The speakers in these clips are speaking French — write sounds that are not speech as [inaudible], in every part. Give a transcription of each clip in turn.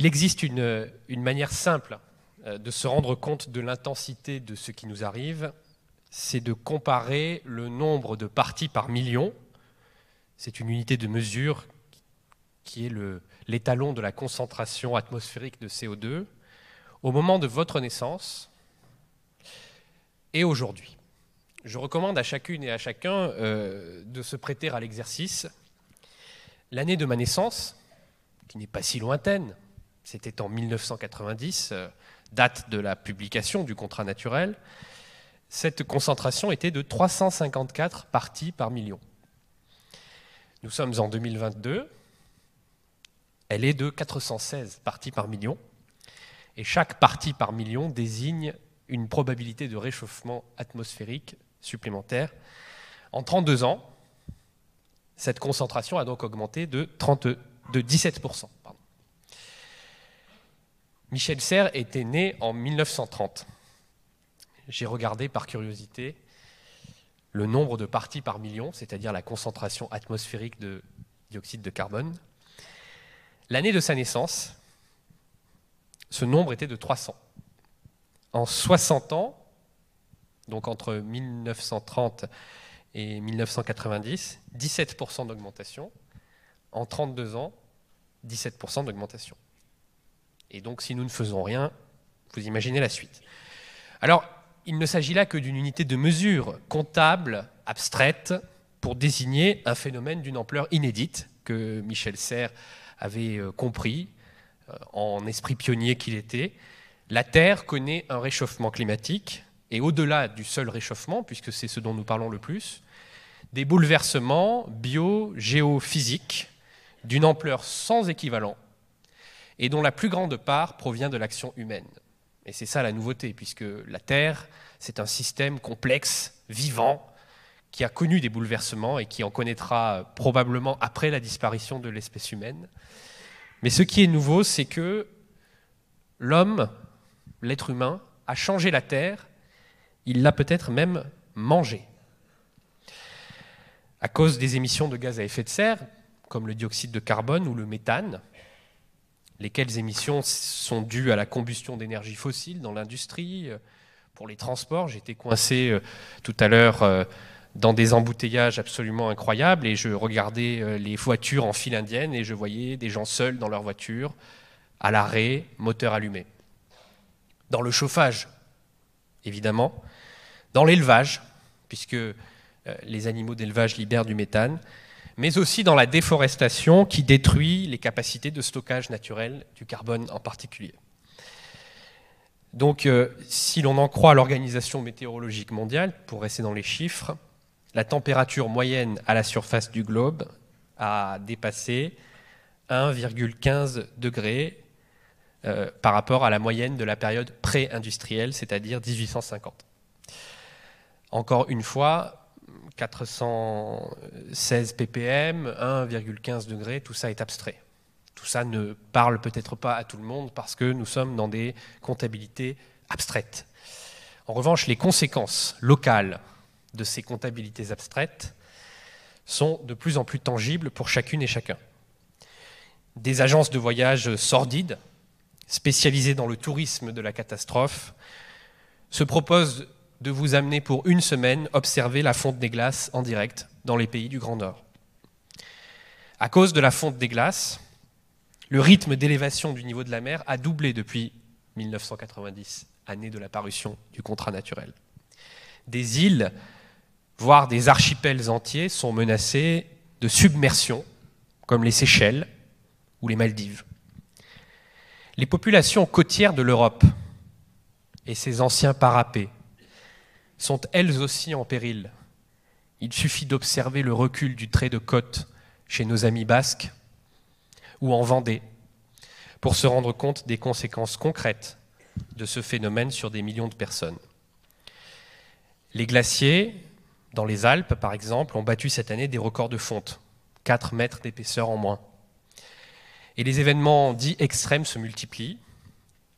Il existe une, euh, manière simple euh, de se rendre compte de l'intensité de ce qui nous arrive, c'est de comparer le nombre de parties par million. C'est une unité de mesure qui est l'étalon de la concentration atmosphérique de CO2 au moment de votre naissance et aujourd'hui. Je recommande à chacune et à chacun euh, de se prêter à l'exercice. L'année de ma naissance, qui n'est pas si lointaine, c'était en 1990, euh, date de la publication du contrat naturel. Cette concentration était de 354 parties par million. Nous sommes en 2022. Elle est de 416 parties par million. Et chaque partie par million désigne une probabilité de réchauffement atmosphérique supplémentaire. En 32 ans, cette concentration a donc augmenté de, 17%. Michel Serres était né en 1930. J'ai regardé par curiosité le nombre de parties par million, c'est-à-dire la concentration atmosphérique de dioxyde de carbone. L'année de sa naissance, ce nombre était de 300. En 60 ans, donc entre 1930 et 1990, 17% d'augmentation. En 32 ans, 17% d'augmentation. Et donc, si nous ne faisons rien, vous imaginez la suite. Alors, il ne s'agit là que d'une unité de mesure comptable, abstraite, pour désigner un phénomène d'une ampleur inédite que Michel Serres avait euh, compris euh, en esprit pionnier qu'il était. La Terre connaît un réchauffement climatique et au-delà du seul réchauffement, puisque c'est ce dont nous parlons le plus, des bouleversements bio-géophysiques d'une ampleur sans équivalent et dont la plus grande part provient de l'action humaine. Et c'est ça la nouveauté, puisque la Terre, c'est un système complexe, vivant, qui a connu des bouleversements et qui en connaîtra probablement après la disparition de l'espèce humaine. Mais ce qui est nouveau, c'est que l'homme, l'être humain, a changé la Terre, il l'a peut-être même mangée. À cause des émissions de gaz à effet de serre, comme le dioxyde de carbone ou le méthane, lesquelles émissions sont dues à la combustion d'énergie fossile dans l'industrie, euh, pour les transports. J'étais coincé euh, tout à l'heure euh, dans des embouteillages absolument incroyables et je regardais les voitures en file indienne et je voyais des gens seuls dans leur voiture, à l'arrêt, moteur allumé. Dans le chauffage, évidemment. Dans l'élevage, puisque les animaux d'élevage libèrent du méthane mais aussi dans la déforestation qui détruit les capacités de stockage naturel du carbone en particulier. Donc, euh, si l'on en croit l'Organisation météorologique mondiale, pour rester dans les chiffres, la température moyenne à la surface du globe a dépassé 1,15 degré euh, par rapport à la moyenne de la période pré-industrielle, c'est-à-dire 1850. Encore une fois, 416 ppm, 1,15 degrés, tout ça est abstrait. Tout ça ne parle peut-être pas à tout le monde parce que nous sommes dans des comptabilités abstraites. En revanche, les conséquences locales de ces comptabilités abstraites sont de plus en plus tangibles pour chacune et chacun. Des agences de voyage sordides, spécialisées dans le tourisme de la catastrophe, se proposent de vous amener pour une semaine observer la fonte des glaces en direct dans les pays du Grand Nord. À cause de la fonte des glaces, le rythme d'élévation du niveau de la mer a doublé depuis 1990, année de la parution du contrat naturel. Des îles, voire des archipels entiers, sont menacés de submersion, comme les Seychelles ou les Maldives. Les populations côtières de l'Europe et ses anciens parapets sont elles aussi en péril. Il suffit d'observer le recul du trait de côte chez nos amis basques ou en Vendée pour se rendre compte des conséquences concrètes de ce phénomène sur des millions de personnes. Les glaciers, dans les Alpes par exemple, ont battu cette année des records de fonte, 4 mètres d'épaisseur en moins. Et les événements dits extrêmes se multiplient.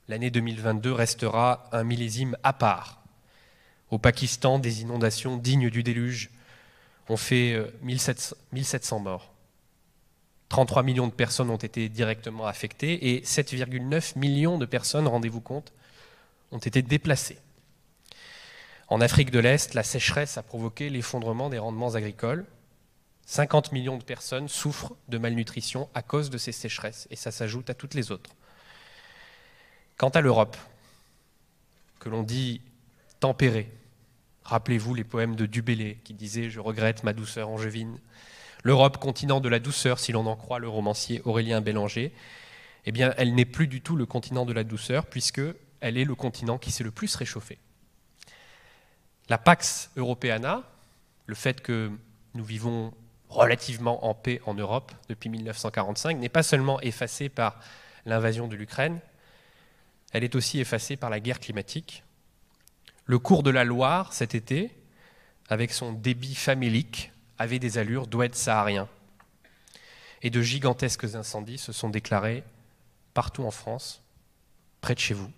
L'année 2022 restera un millésime à part au Pakistan, des inondations dignes du déluge ont fait 1700 euh, morts. 33 millions de personnes ont été directement affectées et 7,9 millions de personnes, rendez-vous compte, ont été déplacées. En Afrique de l'Est, la sécheresse a provoqué l'effondrement des rendements agricoles. 50 millions de personnes souffrent de malnutrition à cause de ces sécheresses et ça s'ajoute à toutes les autres. Quant à l'Europe, que l'on dit tempérée, Rappelez-vous les poèmes de Dubélé qui disait Je regrette ma douceur angevine. L'Europe, continent de la douceur, si l'on en croit le romancier Aurélien Bélanger, eh bien, elle n'est plus du tout le continent de la douceur, puisque elle est le continent qui s'est le plus réchauffé. La Pax Europeana, le fait que nous vivons relativement en paix en Europe depuis 1945, n'est pas seulement effacée par l'invasion de l'Ukraine, elle est aussi effacée par la guerre climatique, le cours de la Loire cet été, avec son débit famélique, avait des allures d'oued saharien. Et de gigantesques incendies se sont déclarés partout en France, près de chez vous,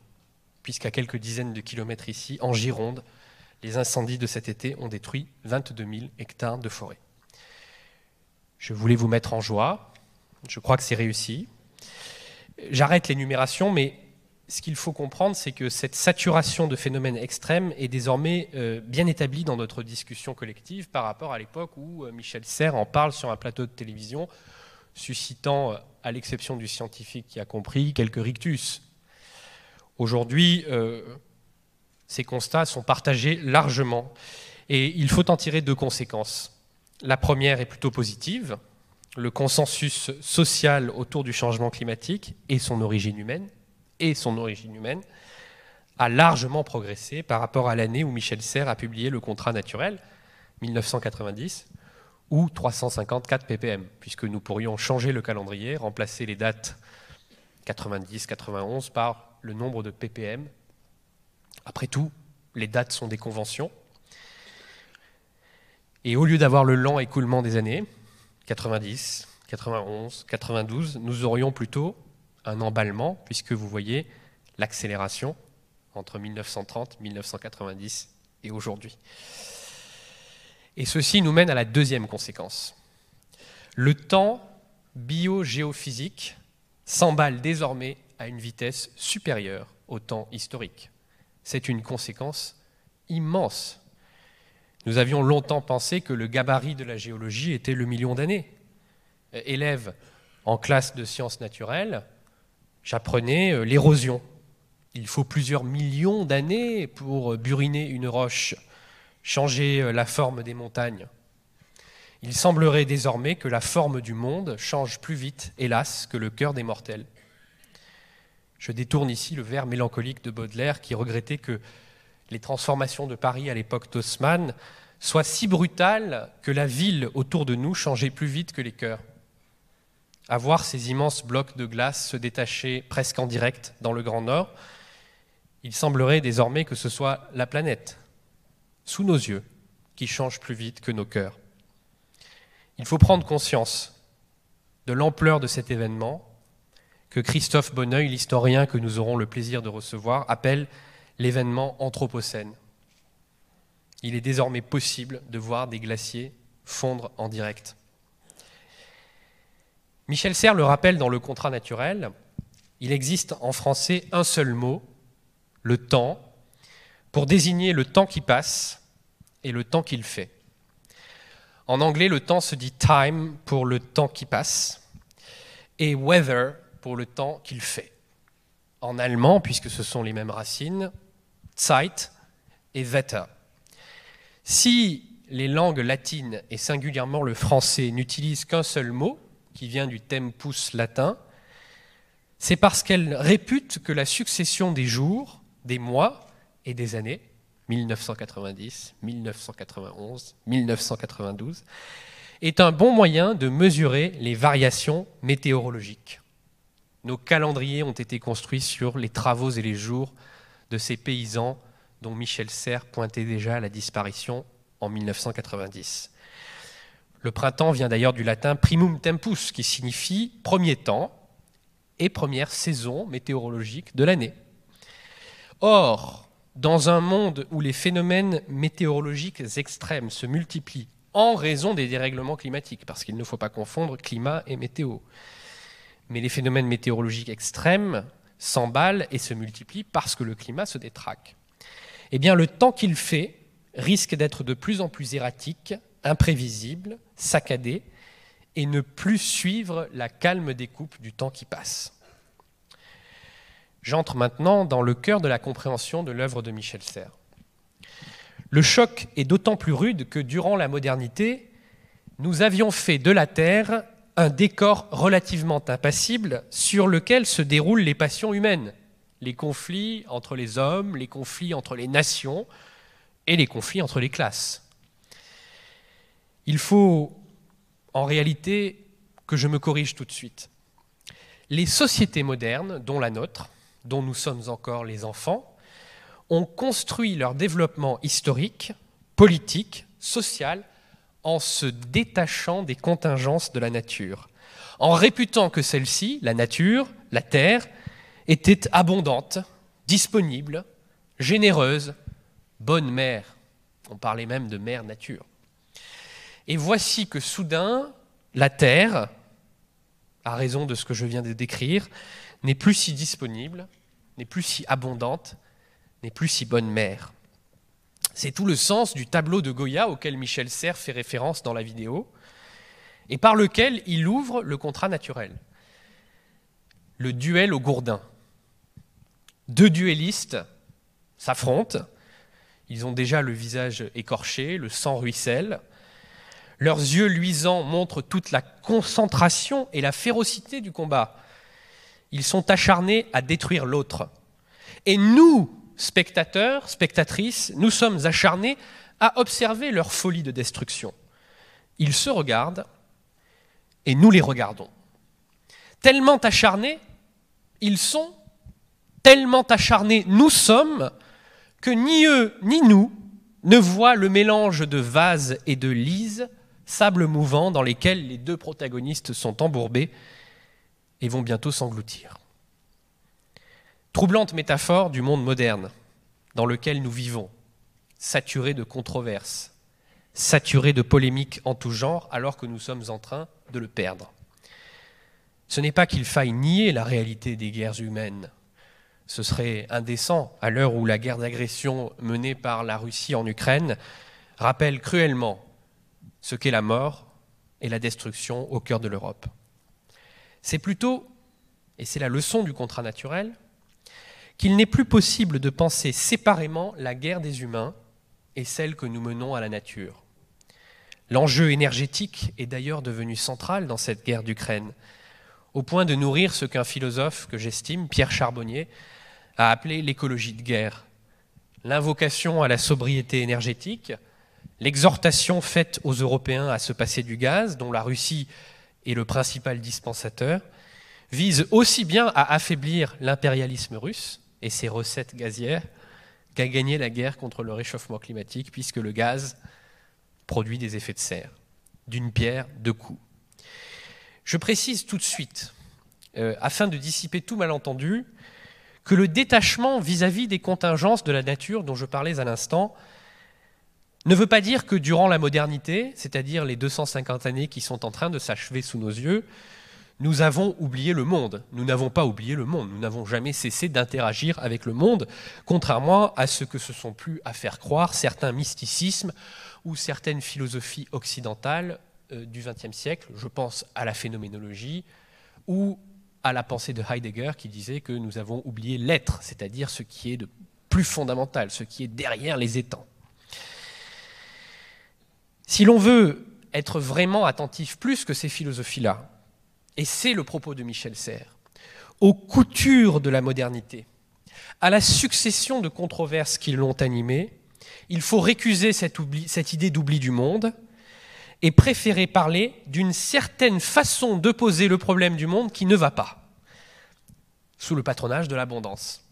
puisqu'à quelques dizaines de kilomètres ici, en Gironde, les incendies de cet été ont détruit 22 000 hectares de forêt. Je voulais vous mettre en joie, je crois que c'est réussi. J'arrête l'énumération, mais ce qu'il faut comprendre, c'est que cette saturation de phénomènes extrêmes est désormais euh, bien établie dans notre discussion collective par rapport à l'époque où euh, Michel Serres en parle sur un plateau de télévision, suscitant, euh, à l'exception du scientifique qui a compris, quelques rictus. Aujourd'hui, ces constats sont partagés largement et il faut en tirer deux conséquences. La première est plutôt positive, le consensus social autour du changement climatique et son origine humaine et son origine humaine, a largement progressé par rapport à l'année où Michel Serres a publié le contrat naturel, 1990, ou 354 ppm, puisque nous pourrions changer le calendrier, remplacer les dates 90-91 par le nombre de ppm. Après tout, les dates sont des conventions. Et au lieu d'avoir le lent écoulement des années, 90, 91, 92, nous aurions plutôt un emballement, puisque vous voyez l'accélération entre 1930, 1990 et aujourd'hui. Et ceci nous mène à la deuxième conséquence. Le temps biogéophysique s'emballe désormais à une vitesse supérieure au temps historique. C'est une conséquence immense. Nous avions longtemps pensé que le gabarit de la géologie était le million d'années. Élève en classe de sciences naturelles, J'apprenais euh, l'érosion. Il faut plusieurs millions d'années pour euh, buriner une roche, changer euh, la forme des montagnes. Il semblerait désormais que la forme du monde change plus vite, hélas, que le cœur des mortels. Je détourne ici le vers mélancolique de Baudelaire qui regrettait que les transformations de Paris à l'époque d'Haussmann soient si brutales que la ville autour de nous changeait plus vite que les cœurs à voir ces immenses blocs de glace se détacher presque en direct dans le Grand Nord, il semblerait désormais que ce soit la planète, sous nos yeux, qui change plus vite que nos cœurs. Il faut prendre conscience de l'ampleur de cet événement que Christophe Bonneuil, l'historien que nous aurons le plaisir de recevoir, appelle l'événement anthropocène. Il est désormais possible de voir des glaciers fondre en direct. Michel Serres le rappelle dans Le contrat naturel, il existe en français un seul mot, le temps, pour désigner le temps qui passe et le temps qu'il fait. En anglais, le temps se dit time pour le temps qui passe et weather pour le temps qu'il fait. En allemand, puisque ce sont les mêmes racines, Zeit et Wetter. Si les langues latines et singulièrement le français n'utilisent qu'un seul mot, qui vient du thème pouce latin, c'est parce qu'elle répute que la succession des jours, des mois et des années, 1990, 1991, 1992, est un bon moyen de mesurer les variations météorologiques. Nos calendriers ont été construits sur les travaux et les jours de ces paysans dont Michel Serres pointait déjà la disparition en 1990. Le printemps vient d'ailleurs du latin primum tempus, qui signifie premier temps et première saison météorologique de l'année. Or, dans un monde où les phénomènes météorologiques extrêmes se multiplient en raison des dérèglements climatiques, parce qu'il ne faut pas confondre climat et météo, mais les phénomènes météorologiques extrêmes s'emballent et se multiplient parce que le climat se détraque. Eh bien, le temps qu'il fait risque d'être de plus en plus erratique imprévisible, saccadé, et ne plus suivre la calme découpe du temps qui passe. J'entre maintenant dans le cœur de la compréhension de l'œuvre de Michel Serres. Le choc est d'autant plus rude que durant la modernité, nous avions fait de la Terre un décor relativement impassible sur lequel se déroulent les passions humaines, les conflits entre les hommes, les conflits entre les nations et les conflits entre les classes. Il faut en réalité que je me corrige tout de suite. Les sociétés modernes, dont la nôtre, dont nous sommes encore les enfants, ont construit leur développement historique, politique, social, en se détachant des contingences de la nature, en réputant que celle-ci, la nature, la terre, était abondante, disponible, généreuse, bonne mère. On parlait même de mère nature. Et voici que soudain, la Terre, à raison de ce que je viens de décrire, n'est plus si disponible, n'est plus si abondante, n'est plus si bonne mère. C'est tout le sens du tableau de Goya auquel Michel Serres fait référence dans la vidéo, et par lequel il ouvre le contrat naturel. Le duel au gourdin. Deux duellistes s'affrontent, ils ont déjà le visage écorché, le sang ruisselle, leurs yeux luisants montrent toute la concentration et la férocité du combat. Ils sont acharnés à détruire l'autre. Et nous, spectateurs, spectatrices, nous sommes acharnés à observer leur folie de destruction. Ils se regardent et nous les regardons. Tellement acharnés, ils sont, tellement acharnés, nous sommes, que ni eux ni nous ne voient le mélange de vase et de lise sable mouvant dans lesquels les deux protagonistes sont embourbés et vont bientôt s'engloutir. Troublante métaphore du monde moderne dans lequel nous vivons, saturé de controverses, saturé de polémiques en tout genre, alors que nous sommes en train de le perdre. Ce n'est pas qu'il faille nier la réalité des guerres humaines. Ce serait indécent à l'heure où la guerre d'agression menée par la Russie en Ukraine rappelle cruellement ce qu'est la mort et la destruction au cœur de l'Europe. C'est plutôt, et c'est la leçon du contrat naturel, qu'il n'est plus possible de penser séparément la guerre des humains et celle que nous menons à la nature. L'enjeu énergétique est d'ailleurs devenu central dans cette guerre d'Ukraine, au point de nourrir ce qu'un philosophe que j'estime, Pierre Charbonnier, a appelé l'écologie de guerre. L'invocation à la sobriété énergétique, l'exhortation faite aux Européens à se passer du gaz, dont la Russie est le principal dispensateur, vise aussi bien à affaiblir l'impérialisme russe et ses recettes gazières qu'à gagner la guerre contre le réchauffement climatique, puisque le gaz produit des effets de serre, d'une pierre deux coups. Je précise tout de suite, euh, afin de dissiper tout malentendu, que le détachement vis à -vis des contingences de la nature dont je parlais à l'instant ne veut pas dire que durant la modernité, c'est-à-dire les 250 années qui sont en train de s'achever sous nos yeux, nous avons oublié le monde. Nous n'avons pas oublié le monde. Nous n'avons jamais cessé d'interagir avec le monde, contrairement à ce que se sont plus à faire croire certains mysticismes ou certaines philosophies occidentales euh, du XXe siècle. Je pense à la phénoménologie ou à la pensée de Heidegger qui disait que nous avons oublié l'être, c'est-à-dire ce qui est de plus fondamental, ce qui est derrière les étangs. Si l'on veut être vraiment attentif plus que ces philosophies-là, et c'est le propos de Michel Serres, aux coutures de la modernité, à la succession de controverses qui l'ont animée, il faut récuser cette, cette idée d'oubli du monde et préférer parler d'une certaine façon de poser le problème du monde qui ne va pas, sous le patronage de l'abondance.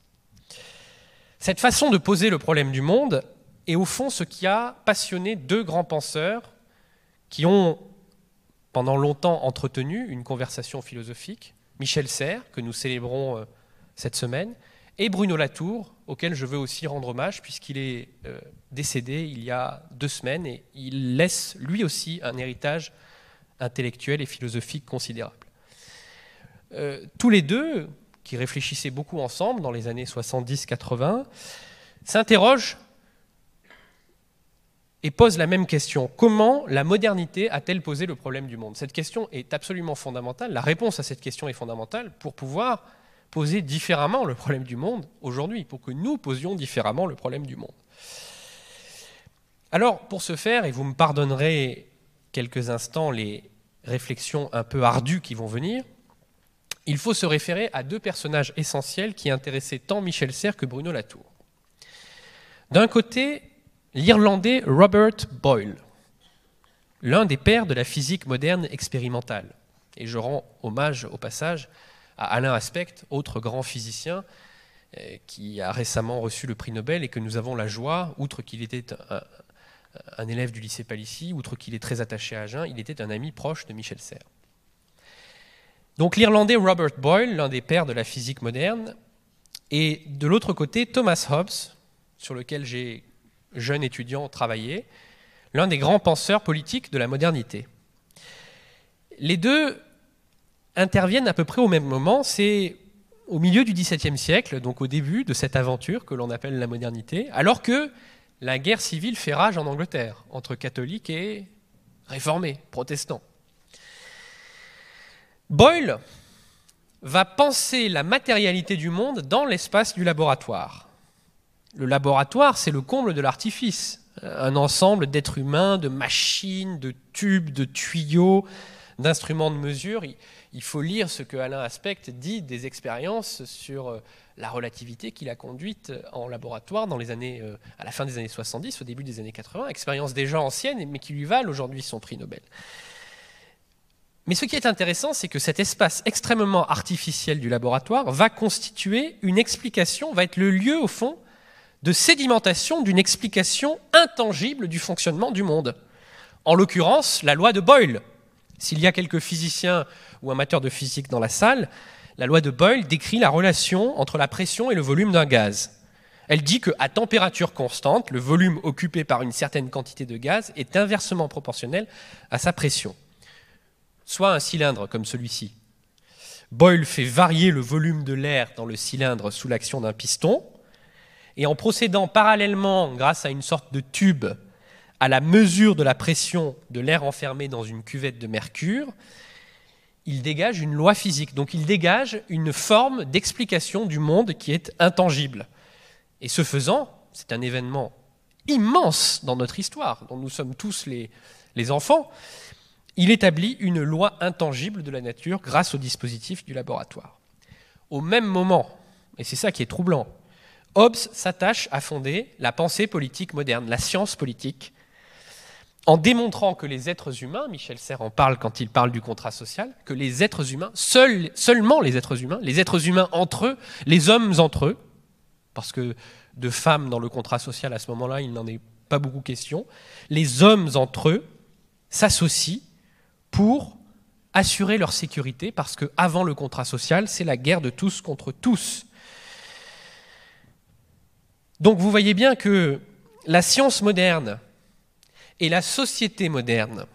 Cette façon de poser le problème du monde, et au fond ce qui a passionné deux grands penseurs qui ont pendant longtemps entretenu une conversation philosophique, Michel Serres, que nous célébrons euh, cette semaine, et Bruno Latour, auquel je veux aussi rendre hommage puisqu'il est euh, décédé il y a deux semaines et il laisse lui aussi un héritage intellectuel et philosophique considérable. Euh, tous les deux, qui réfléchissaient beaucoup ensemble dans les années 70-80, s'interrogent et pose la même question. Comment la modernité a-t-elle posé le problème du monde Cette question est absolument fondamentale, la réponse à cette question est fondamentale pour pouvoir poser différemment le problème du monde aujourd'hui, pour que nous posions différemment le problème du monde. Alors, pour ce faire, et vous me pardonnerez quelques instants les réflexions un peu ardues qui vont venir, il faut se référer à deux personnages essentiels qui intéressaient tant Michel Serres que Bruno Latour. D'un côté, l'Irlandais Robert Boyle, l'un des pères de la physique moderne expérimentale. Et je rends hommage au passage à Alain Aspect, autre grand physicien euh, qui a récemment reçu le prix Nobel et que nous avons la joie, outre qu'il était un, élève du lycée Palissy, outre qu'il est très attaché à Agen, il était un ami proche de Michel Serres. Donc l'Irlandais Robert Boyle, l'un des pères de la physique moderne, et de l'autre côté Thomas Hobbes, sur lequel j'ai jeune étudiant travaillé, l'un des grands penseurs politiques de la modernité. Les deux interviennent à peu près au même moment, c'est au milieu du XVIIe siècle, donc au début de cette aventure que l'on appelle la modernité, alors que la guerre civile fait rage en Angleterre, entre catholiques et réformés, protestants. Boyle va penser la matérialité du monde dans l'espace du laboratoire. Le laboratoire, c'est le comble de l'artifice. Euh, un ensemble d'êtres humains, de machines, de tubes, de tuyaux, d'instruments de mesure. Il faut lire ce que Alain Aspect dit des expériences sur euh, la relativité qu'il a conduite euh, en laboratoire dans les années, à la fin des années 70, au début des années 80, Expériences déjà anciennes, mais qui lui valent aujourd'hui son prix Nobel. Mais ce qui est intéressant, c'est que cet espace extrêmement artificiel du laboratoire va constituer une explication, va être le lieu, au fond, de sédimentation d'une explication intangible du fonctionnement du monde. En l'occurrence, la loi de Boyle. S'il y a quelques physiciens ou amateurs de physique dans la salle, la loi de Boyle décrit la relation entre la pression et le volume d'un gaz. Elle dit à température constante, le volume occupé par une certaine quantité de gaz est inversement proportionnel à sa pression. Soit un cylindre comme celui-ci. Boyle fait varier le volume de l'air dans le cylindre sous l'action d'un piston, et en procédant parallèlement, grâce à une sorte de tube, à la mesure de la pression de l'air enfermé dans une cuvette de mercure, il dégage une loi physique. Donc il dégage une forme d'explication du monde qui est intangible. Et ce faisant, c'est un événement immense dans notre histoire, dont nous sommes tous les, les enfants, il établit une loi intangible de la nature grâce au dispositif du laboratoire. Au même moment, et c'est ça qui est troublant, Hobbes s'attache à fonder la pensée politique moderne, la science politique, en démontrant que les êtres humains, Michel Serres en parle quand il parle du contrat social, que les êtres humains, seuls, seulement les êtres humains, les êtres humains entre eux, les hommes entre eux, parce que de femmes dans le contrat social à ce moment-là, il n'en est pas beaucoup question, les hommes entre eux s'associent pour assurer leur sécurité, parce que avant le contrat social, c'est la guerre de tous contre tous. Donc vous voyez bien que la science moderne et la société moderne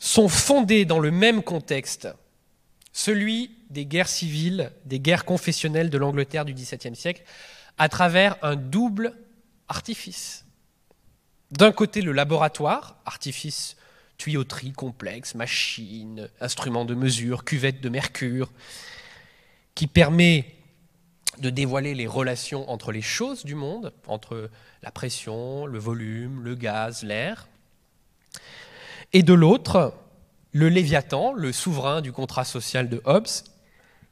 sont fondées dans le même contexte, celui des guerres civiles, des guerres confessionnelles de l'Angleterre du XVIIe siècle, à travers un double artifice. D'un côté, le laboratoire, artifice tuyauterie complexe, machine, instrument de mesure, cuvette de mercure, qui permet de dévoiler les relations entre les choses du monde, entre la pression, le volume, le gaz, l'air, et de l'autre, le Léviathan, le souverain du contrat social de Hobbes,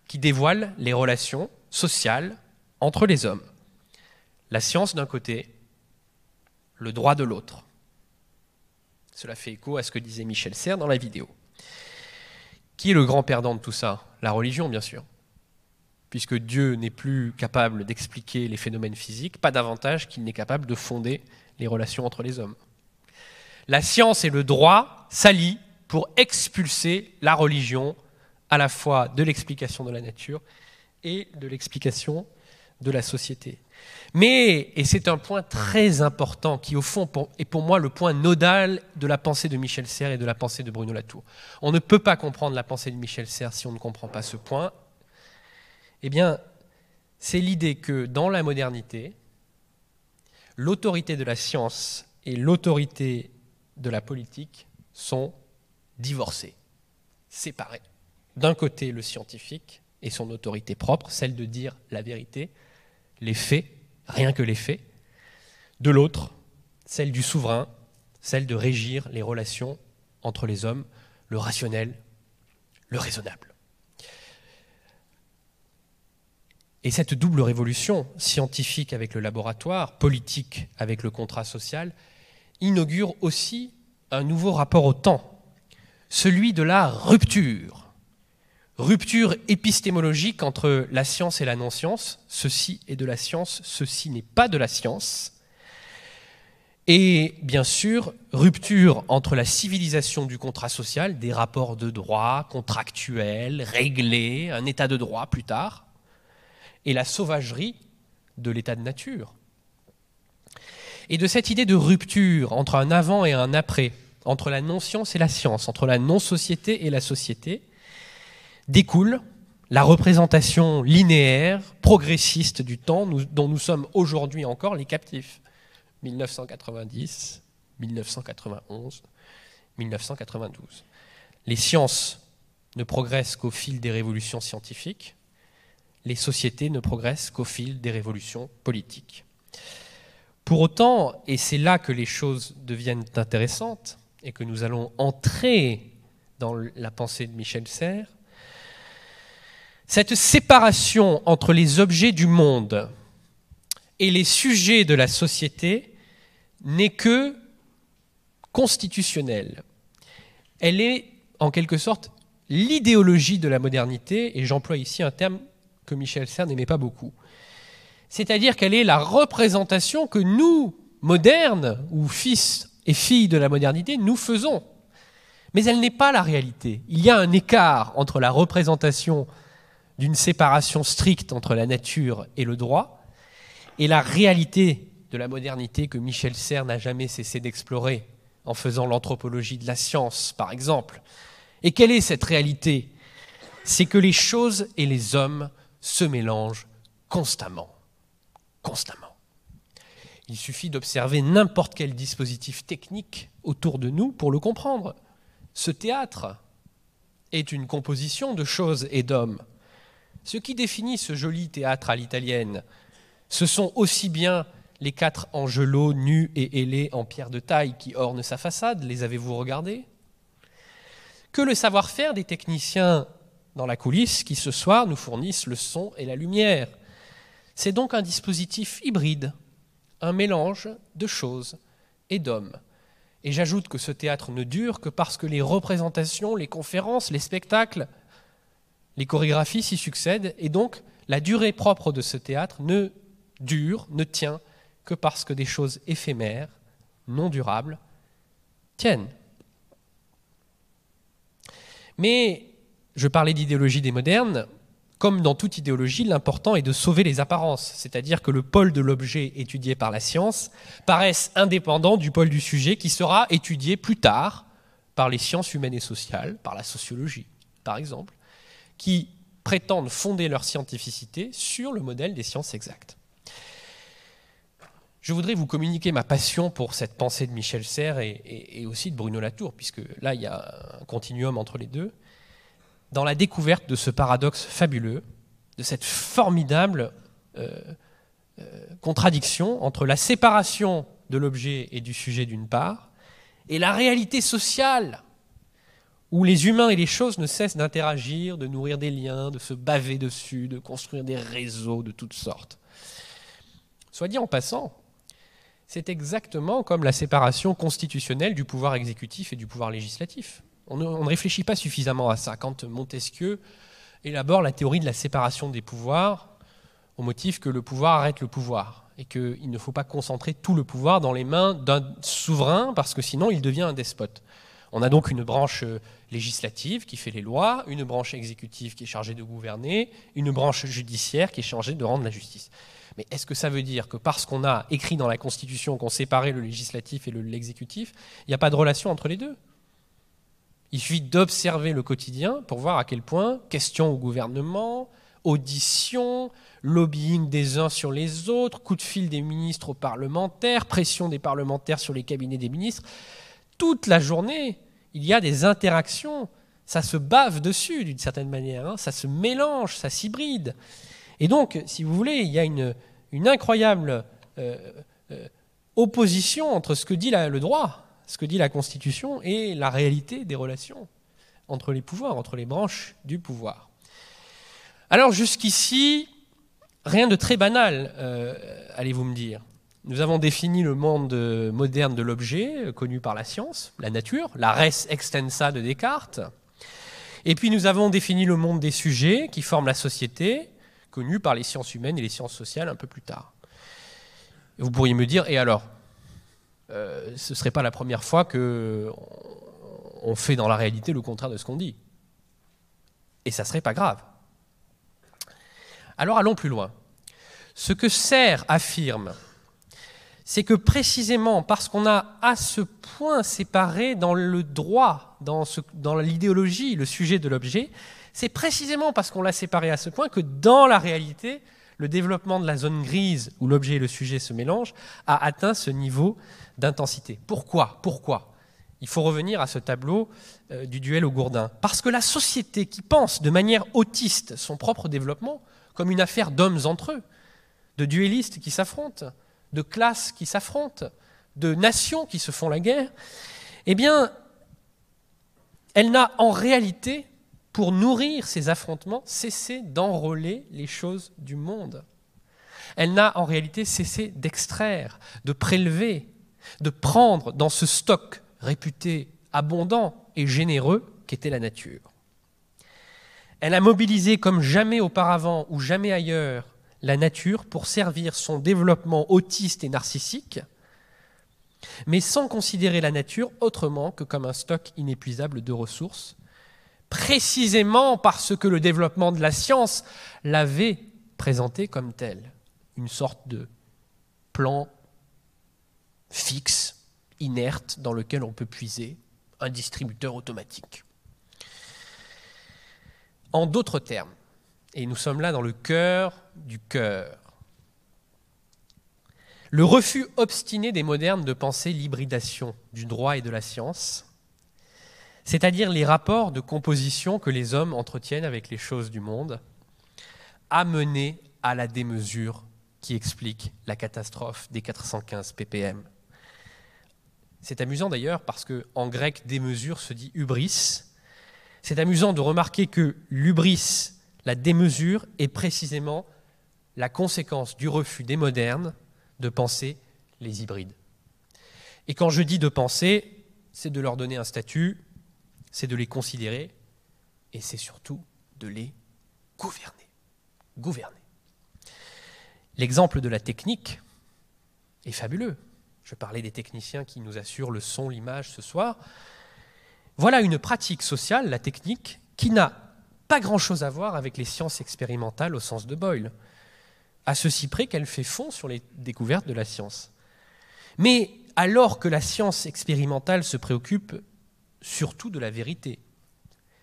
qui dévoile les relations sociales entre les hommes. La science d'un côté, le droit de l'autre. Cela fait écho à ce que disait Michel Serres dans la vidéo. Qui est le grand perdant de tout ça La religion, bien sûr puisque Dieu n'est plus capable d'expliquer les phénomènes physiques, pas davantage qu'il n'est capable de fonder les relations entre les hommes. La science et le droit s'allient pour expulser la religion à la fois de l'explication de la nature et de l'explication de la société. Mais, et c'est un point très important qui au fond est pour moi le point nodal de la pensée de Michel Serres et de la pensée de Bruno Latour. On ne peut pas comprendre la pensée de Michel Serres si on ne comprend pas ce point, eh bien, c'est l'idée que dans la modernité, l'autorité de la science et l'autorité de la politique sont divorcées, séparées. D'un côté, le scientifique et son autorité propre, celle de dire la vérité, les faits, rien que les faits. De l'autre, celle du souverain, celle de régir les relations entre les hommes, le rationnel, le raisonnable. Et cette double révolution, scientifique avec le laboratoire, politique avec le contrat social, inaugure aussi un nouveau rapport au temps, celui de la rupture. Rupture épistémologique entre la science et la non-science, ceci est de la science, ceci n'est pas de la science. Et bien sûr, rupture entre la civilisation du contrat social, des rapports de droit contractuels, réglés, un état de droit plus tard, et la sauvagerie de l'état de nature. Et de cette idée de rupture entre un avant et un après, entre la non-science et la science, entre la non-société et la société, découle la représentation linéaire, progressiste du temps, dont nous sommes aujourd'hui encore les captifs. 1990, 1991, 1992. Les sciences ne progressent qu'au fil des révolutions scientifiques, les sociétés ne progressent qu'au fil des révolutions politiques. Pour autant, et c'est là que les choses deviennent intéressantes, et que nous allons entrer dans la pensée de Michel Serres, cette séparation entre les objets du monde et les sujets de la société n'est que constitutionnelle. Elle est en quelque sorte l'idéologie de la modernité, et j'emploie ici un terme que Michel Serre n'aimait pas beaucoup. C'est-à-dire qu'elle est la représentation que nous, modernes, ou fils et filles de la modernité, nous faisons. Mais elle n'est pas la réalité. Il y a un écart entre la représentation d'une séparation stricte entre la nature et le droit et la réalité de la modernité que Michel Serre n'a jamais cessé d'explorer en faisant l'anthropologie de la science, par exemple. Et quelle est cette réalité C'est que les choses et les hommes se mélange constamment. Constamment. Il suffit d'observer n'importe quel dispositif technique autour de nous pour le comprendre. Ce théâtre est une composition de choses et d'hommes. Ce qui définit ce joli théâtre à l'italienne, ce sont aussi bien les quatre angelots nus et ailés en pierre de taille qui ornent sa façade, les avez-vous regardés Que le savoir-faire des techniciens dans la coulisse qui ce soir nous fournissent le son et la lumière. C'est donc un dispositif hybride, un mélange de choses et d'hommes. Et j'ajoute que ce théâtre ne dure que parce que les représentations, les conférences, les spectacles, les chorégraphies s'y succèdent, et donc la durée propre de ce théâtre ne dure, ne tient que parce que des choses éphémères, non durables, tiennent. Mais je parlais d'idéologie des modernes. Comme dans toute idéologie, l'important est de sauver les apparences, c'est-à-dire que le pôle de l'objet étudié par la science paraisse indépendant du pôle du sujet qui sera étudié plus tard par les sciences humaines et sociales, par la sociologie par exemple, qui prétendent fonder leur scientificité sur le modèle des sciences exactes. Je voudrais vous communiquer ma passion pour cette pensée de Michel Serres et, aussi de Bruno Latour, puisque là, il y a un continuum entre les deux dans la découverte de ce paradoxe fabuleux, de cette formidable euh, euh, contradiction entre la séparation de l'objet et du sujet d'une part, et la réalité sociale, où les humains et les choses ne cessent d'interagir, de nourrir des liens, de se baver dessus, de construire des réseaux de toutes sortes. Soit dit en passant, c'est exactement comme la séparation constitutionnelle du pouvoir exécutif et du pouvoir législatif. On ne, réfléchit pas suffisamment à ça. Quand Montesquieu élabore la théorie de la séparation des pouvoirs, au motif que le pouvoir arrête le pouvoir, et qu'il ne faut pas concentrer tout le pouvoir dans les mains d'un souverain, parce que sinon il devient un despote. On a donc une branche euh, législative qui fait les lois, une branche exécutive qui est chargée de gouverner, une branche judiciaire qui est chargée de rendre la justice. Mais est-ce que ça veut dire que parce qu'on a écrit dans la Constitution qu'on séparait le législatif et l'exécutif, il n'y a pas de relation entre les deux il suffit d'observer le quotidien pour voir à quel point questions au gouvernement, auditions, lobbying des uns sur les autres, coups de fil des ministres aux parlementaires, pression des parlementaires sur les cabinets des ministres, toute la journée, il y a des interactions. Ça se bave dessus d'une certaine manière, hein. ça se mélange, ça s'hybride. Et donc, si vous voulez, il y a une, incroyable euh, euh, opposition entre ce que dit le droit ce que dit la Constitution et la réalité des relations entre les pouvoirs, entre les branches du pouvoir. Alors jusqu'ici, rien de très banal, euh, allez-vous me dire. Nous avons défini le monde euh, moderne de l'objet, euh, connu par la science, la nature, la res extensa de Descartes. Et puis nous avons défini le monde des sujets qui forment la société, connu par les sciences humaines et les sciences sociales un peu plus tard. Vous pourriez me dire, et alors euh, ce ne serait pas la première fois qu'on fait dans la réalité le contraire de ce qu'on dit. Et ça ne serait pas grave. Alors allons plus loin. Ce que Serre affirme, c'est que précisément parce qu'on a à ce point séparé dans le droit, dans l'idéologie, le sujet de l'objet, c'est précisément parce qu'on l'a séparé à ce point que dans la réalité, le développement de la zone grise où l'objet et le sujet se mélangent a atteint ce niveau d'intensité. Pourquoi Pourquoi Il faut revenir à ce tableau euh, du duel au gourdin. Parce que la société qui pense de manière autiste son propre développement comme une affaire d'hommes entre eux, de duellistes qui s'affrontent, de classes qui s'affrontent, de nations qui se font la guerre, eh bien, elle n'a en réalité pour nourrir ses affrontements, cesser d'enrôler les choses du monde. Elle n'a en réalité cessé d'extraire, de prélever, de prendre dans ce stock réputé abondant et généreux qu'était la nature. Elle a mobilisé comme jamais auparavant ou jamais ailleurs la nature pour servir son développement autiste et narcissique, mais sans considérer la nature autrement que comme un stock inépuisable de ressources précisément parce que le développement de la science l'avait présenté comme tel, une sorte de plan fixe, inerte, dans lequel on peut puiser un distributeur automatique. En d'autres termes, et nous sommes là dans le cœur du cœur, le refus obstiné des modernes de penser l'hybridation du droit et de la science c'est-à-dire les rapports de composition que les hommes entretiennent avec les choses du monde, amenés à la démesure qui explique la catastrophe des 415 ppm. C'est amusant d'ailleurs parce qu'en grec démesure se dit hubris. C'est amusant de remarquer que l'hubris, la démesure, est précisément la conséquence du refus des modernes de penser les hybrides. Et quand je dis de penser, c'est de leur donner un statut c'est de les considérer et c'est surtout de les gouverner. Gouverner. L'exemple de la technique est fabuleux. Je parlais des techniciens qui nous assurent le son, l'image ce soir. Voilà une pratique sociale, la technique, qui n'a pas grand-chose à voir avec les sciences expérimentales au sens de Boyle, à ceci près qu'elle fait fond sur les découvertes de la science. Mais alors que la science expérimentale se préoccupe surtout de la vérité.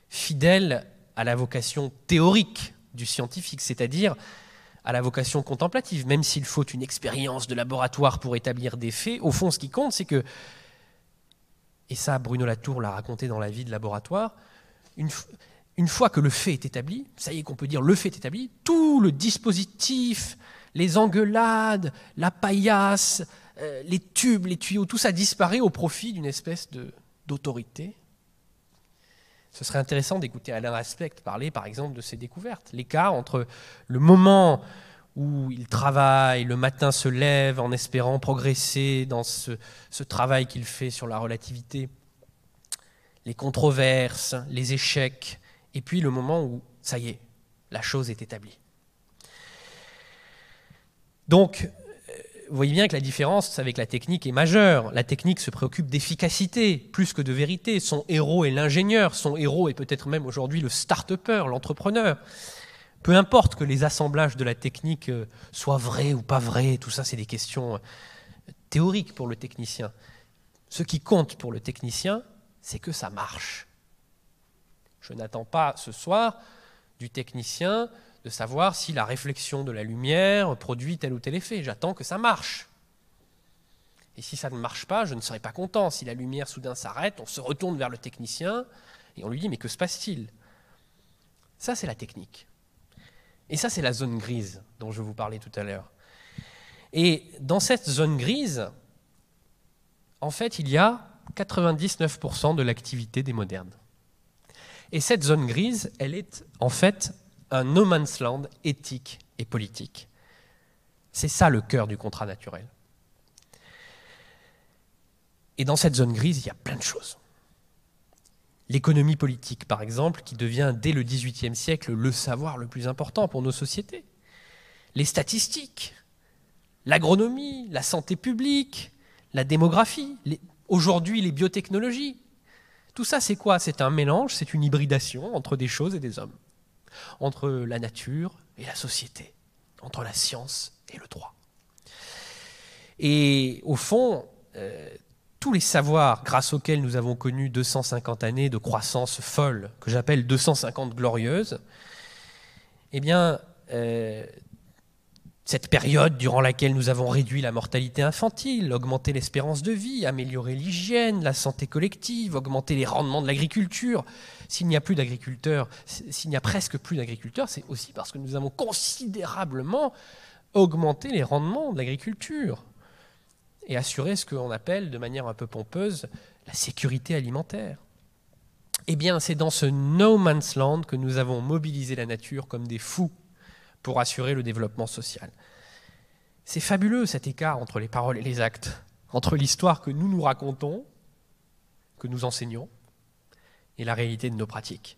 Fidèle à la vocation théorique du scientifique, c'est-à-dire à la vocation contemplative, même s'il faut une expérience de laboratoire pour établir des faits, au fond ce qui compte c'est que, et ça Bruno Latour l'a raconté dans la vie de laboratoire, une, fois que le fait est établi, ça y est qu'on peut dire le fait est établi, tout le dispositif, les engueulades, la paillasse, euh, les tubes, les tuyaux, tout ça disparaît au profit d'une espèce de, d'autorité. Ce serait intéressant d'écouter Alain Aspect parler, par exemple, de ses découvertes. L'écart entre le moment où il travaille, le matin se lève en espérant progresser dans ce, ce travail qu'il fait sur la relativité, les controverses, les échecs, et puis le moment où, ça y est, la chose est établie. Donc, vous voyez bien que la différence avec la technique est majeure. La technique se préoccupe d'efficacité plus que de vérité. Son héros est l'ingénieur, son héros est peut-être même aujourd'hui le start-upper, l'entrepreneur. Peu importe que les assemblages de la technique euh, soient vrais ou pas vrais, tout ça c'est des questions euh, théoriques pour le technicien. Ce qui compte pour le technicien, c'est que ça marche. Je n'attends pas ce soir du technicien de savoir si la réflexion de la lumière produit tel ou tel effet. J'attends que ça marche. Et si ça ne marche pas, je ne serai pas content. Si la lumière soudain s'arrête, on se retourne vers le technicien et on lui dit mais que se passe-t-il Ça c'est la technique. Et ça c'est la zone grise dont je vous parlais tout à l'heure. Et dans cette zone grise, en fait, il y a 99% de l'activité des modernes. Et cette zone grise, elle est en fait un no man's land éthique et politique. C'est ça le cœur du contrat naturel. Et dans cette zone grise, il y a plein de choses. L'économie politique, par exemple, qui devient dès le XVIIIe siècle le savoir le plus important pour nos sociétés. Les statistiques, l'agronomie, la santé publique, la démographie, aujourd'hui les biotechnologies. Tout ça, c'est quoi C'est un mélange, c'est une hybridation entre des choses et des hommes entre la nature et la société, entre la science et le droit. Et au fond, euh, tous les savoirs grâce auxquels nous avons connu 250 années de croissance folle, que j'appelle 250 glorieuses, eh bien, euh, cette période durant laquelle nous avons réduit la mortalité infantile, augmenté l'espérance de vie, amélioré l'hygiène, la santé collective, augmenté les rendements de l'agriculture, s'il n'y a plus d'agriculteurs, s'il n'y a presque plus d'agriculteurs, c'est aussi parce que nous avons considérablement augmenté les rendements de l'agriculture et assuré ce qu'on appelle de manière un peu pompeuse la sécurité alimentaire. Eh bien, c'est dans ce no man's land que nous avons mobilisé la nature comme des fous pour assurer le développement social. C'est fabuleux cet écart entre les paroles et les actes, entre l'histoire que nous nous racontons, que nous enseignons, et la réalité de nos pratiques.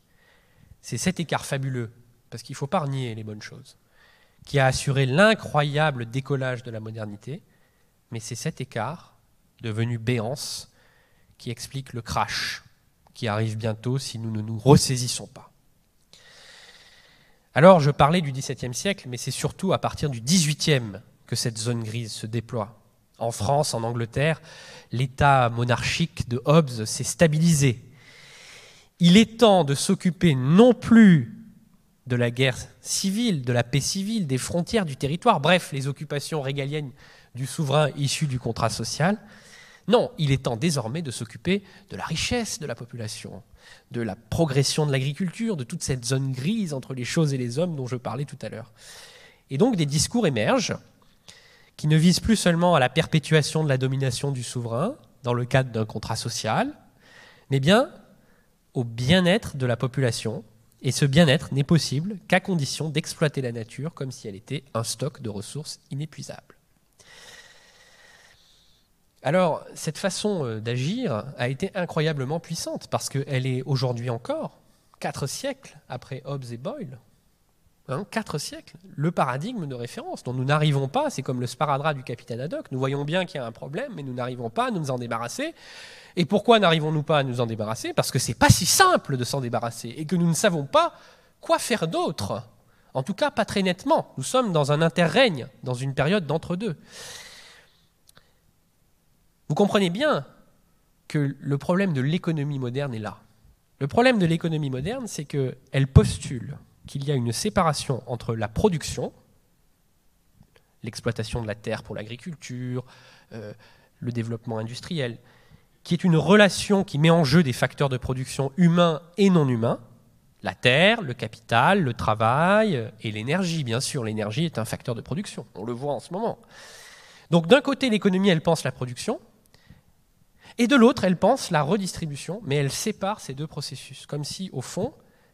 C'est cet écart fabuleux, parce qu'il ne faut pas nier les bonnes choses, qui a assuré l'incroyable décollage de la modernité, mais c'est cet écart, devenu béance, qui explique le crash qui arrive bientôt si nous ne nous ressaisissons pas. Alors je parlais du XVIIe siècle, mais c'est surtout à partir du XVIIIe que cette zone grise se déploie. En France, en Angleterre, l'État monarchique de Hobbes s'est stabilisé il est temps de s'occuper non plus de la guerre civile, de la paix civile, des frontières, du territoire, bref, les occupations régaliennes du souverain issu du contrat social. Non, il est temps désormais de s'occuper de la richesse de la population, de la progression de l'agriculture, de toute cette zone grise entre les choses et les hommes dont je parlais tout à l'heure. Et donc des discours émergent qui ne visent plus seulement à la perpétuation de la domination du souverain dans le cadre d'un contrat social, mais bien au bien-être de la population. Et ce bien-être n'est possible qu'à condition d'exploiter la nature comme si elle était un stock de ressources inépuisables. Alors, cette façon euh, d'agir a été incroyablement puissante parce qu'elle est aujourd'hui encore, quatre siècles après Hobbes et Boyle, Hein, quatre siècles, le paradigme de référence dont nous n'arrivons pas, c'est comme le sparadrap du capitaine Haddock, nous voyons bien qu'il y a un problème, mais nous n'arrivons pas à nous en débarrasser. Et pourquoi n'arrivons-nous pas à nous en débarrasser Parce que c'est pas si simple de s'en débarrasser, et que nous ne savons pas quoi faire d'autre. En tout cas, pas très nettement. Nous sommes dans un interrègne, dans une période d'entre-deux. Vous comprenez bien que le problème de l'économie moderne est là. Le problème de l'économie moderne, c'est qu'elle postule qu'il y a une séparation entre la production, l'exploitation de la terre pour l'agriculture, euh, le développement industriel, qui est une relation qui met en jeu des facteurs de production humains et non humains, la terre, le capital, le travail et l'énergie, bien sûr. L'énergie est un facteur de production, on le voit en ce moment. Donc d'un côté, l'économie, elle pense la production, et de l'autre, elle pense la redistribution, mais elle sépare ces deux processus, comme si, au fond,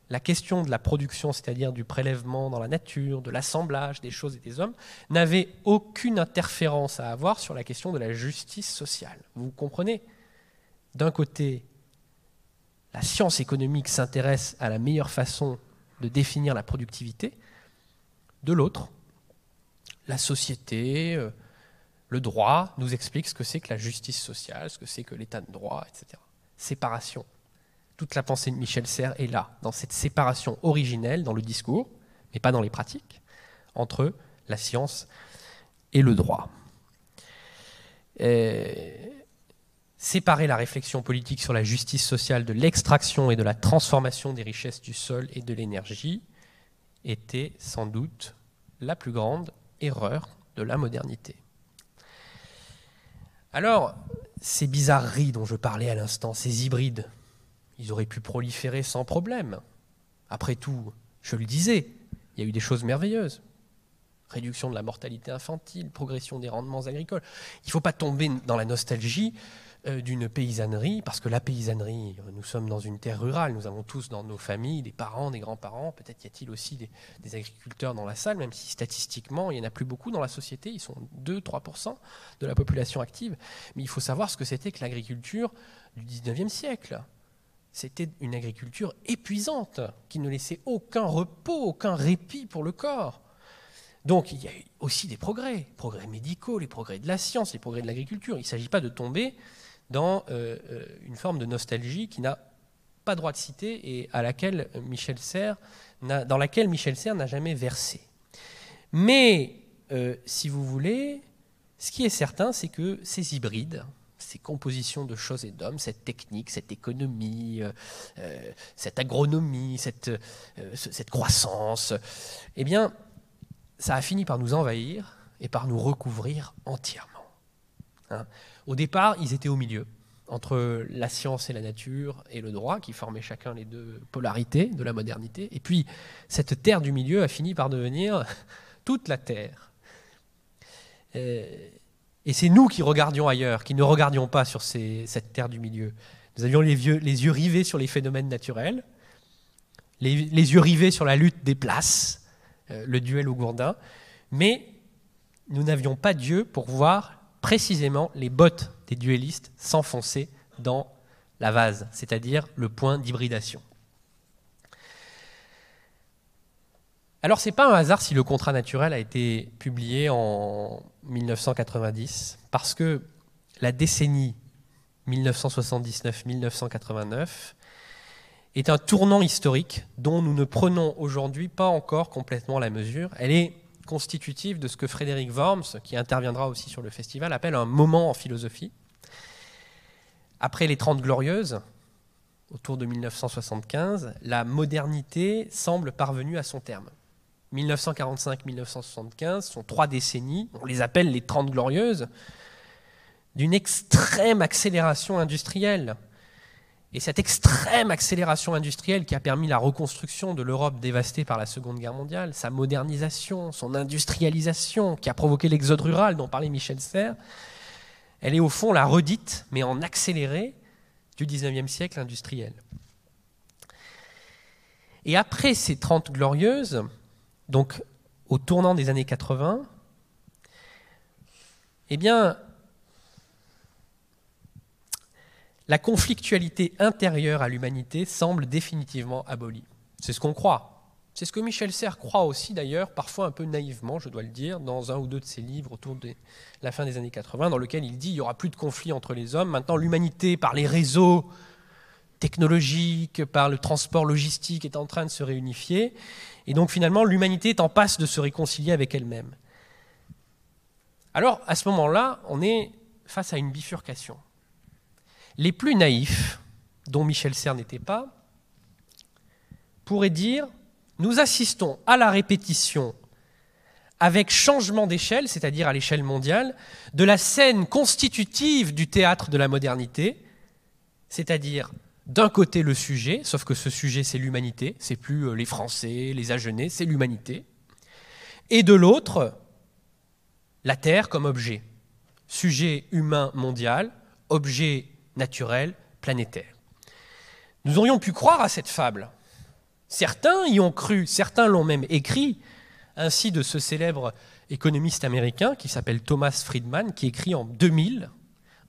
la question de la production, c'est-à-dire du prélèvement dans la nature, de l'assemblage des choses et des hommes, n'avait aucune interférence à avoir sur la question de la justice sociale. Vous comprenez D'un côté, la science économique s'intéresse à la meilleure façon de définir la productivité, de l'autre, la société, euh, le droit nous explique ce que c'est que la justice sociale, ce que c'est que l'état de droit, etc. Séparation toute la pensée de Michel Serres est là, dans cette séparation originelle, dans le discours, mais pas dans les pratiques, entre la science et le droit. Euh, séparer la réflexion politique sur la justice sociale de l'extraction et de la transformation des richesses du sol et de l'énergie était sans doute la plus grande erreur de la modernité. Alors, ces bizarreries dont je parlais à l'instant, ces hybrides, ils auraient pu proliférer sans problème. Après tout, je le disais, il y a eu des choses merveilleuses. Réduction de la mortalité infantile, progression des rendements agricoles. Il ne faut pas tomber dans la nostalgie euh, d'une paysannerie, parce que la paysannerie, euh, nous sommes dans une terre rurale, nous avons tous dans nos familles des parents, des grands-parents, peut-être y a-t-il aussi des, agriculteurs dans la salle, même si statistiquement, il n'y en a plus beaucoup dans la société, ils sont 2-3% de la population active, mais il faut savoir ce que c'était que l'agriculture du 19e siècle. C'était une agriculture épuisante qui ne laissait aucun repos, aucun répit pour le corps. Donc il y a eu aussi des progrès, progrès médicaux, les progrès de la science, les progrès de l'agriculture. Il ne s'agit pas de tomber dans euh, euh, une forme de nostalgie qui n'a pas droit de citer et à laquelle Michel dans laquelle Michel Serres n'a jamais versé. Mais, euh, si vous voulez, ce qui est certain, c'est que ces hybrides, ces compositions de choses et d'hommes, cette technique, cette économie, euh, euh, cette agronomie, euh, cette, croissance, eh bien, ça a fini par nous envahir et par nous recouvrir entièrement. Hein. Au départ, ils étaient au milieu, entre la science et la nature et le droit, qui formaient chacun les deux polarités de la modernité. Et puis, cette terre du milieu a fini par devenir [laughs] toute la terre. Et et c'est nous qui regardions ailleurs, qui ne regardions pas sur cette terre du milieu. Nous avions les, yeux rivés sur les phénomènes naturels, les, yeux rivés sur la lutte des places, euh, le duel au gourdin, mais nous n'avions pas Dieu pour voir précisément les bottes des duellistes s'enfoncer dans la vase, c'est-à-dire le point d'hybridation. Alors, ce n'est pas un hasard si le contrat naturel a été publié en 1990, parce que la décennie 1979-1989 est un tournant historique dont nous ne prenons aujourd'hui pas encore complètement la mesure. Elle est constitutive de ce que Frédéric Worms, qui interviendra aussi sur le festival, appelle un moment en philosophie. Après les Trente Glorieuses, autour de 1975, la modernité semble parvenue à son terme. 1945-1975 sont trois décennies, on les appelle les Trente glorieuses, d'une extrême accélération industrielle. Et cette extrême accélération industrielle qui a permis la reconstruction de l'Europe dévastée par la Seconde Guerre mondiale, sa modernisation, son industrialisation, qui a provoqué l'exode rural dont parlait Michel Serres, elle est au fond la redite, mais en accéléré, du XIXe siècle industriel. Et après ces Trente Glorieuses, donc au tournant des années 80, eh bien, la conflictualité intérieure à l'humanité semble définitivement abolie. C'est ce qu'on croit. C'est ce que Michel Serres croit aussi d'ailleurs, parfois un peu naïvement, je dois le dire, dans un ou deux de ses livres autour de la fin des années 80, dans lequel il dit il n'y aura plus de conflits entre les hommes. Maintenant, l'humanité, par les réseaux technologiques, par le transport logistique, est en train de se réunifier. Et donc finalement, l'humanité est en passe de se réconcilier avec elle-même. Alors à ce moment-là, on est face à une bifurcation. Les plus naïfs, dont Michel Serres n'était pas, pourraient dire, nous assistons à la répétition avec changement d'échelle, c'est-à-dire à, à l'échelle mondiale, de la scène constitutive du théâtre de la modernité, c'est-à-dire d'un côté le sujet, sauf que ce sujet c'est l'humanité, c'est plus euh, les Français, les Agenais, c'est l'humanité, et de l'autre la Terre comme objet, sujet humain mondial, objet naturel planétaire. Nous aurions pu croire à cette fable. Certains y ont cru, certains l'ont même écrit, ainsi de ce célèbre économiste américain qui s'appelle Thomas Friedman, qui écrit en 2000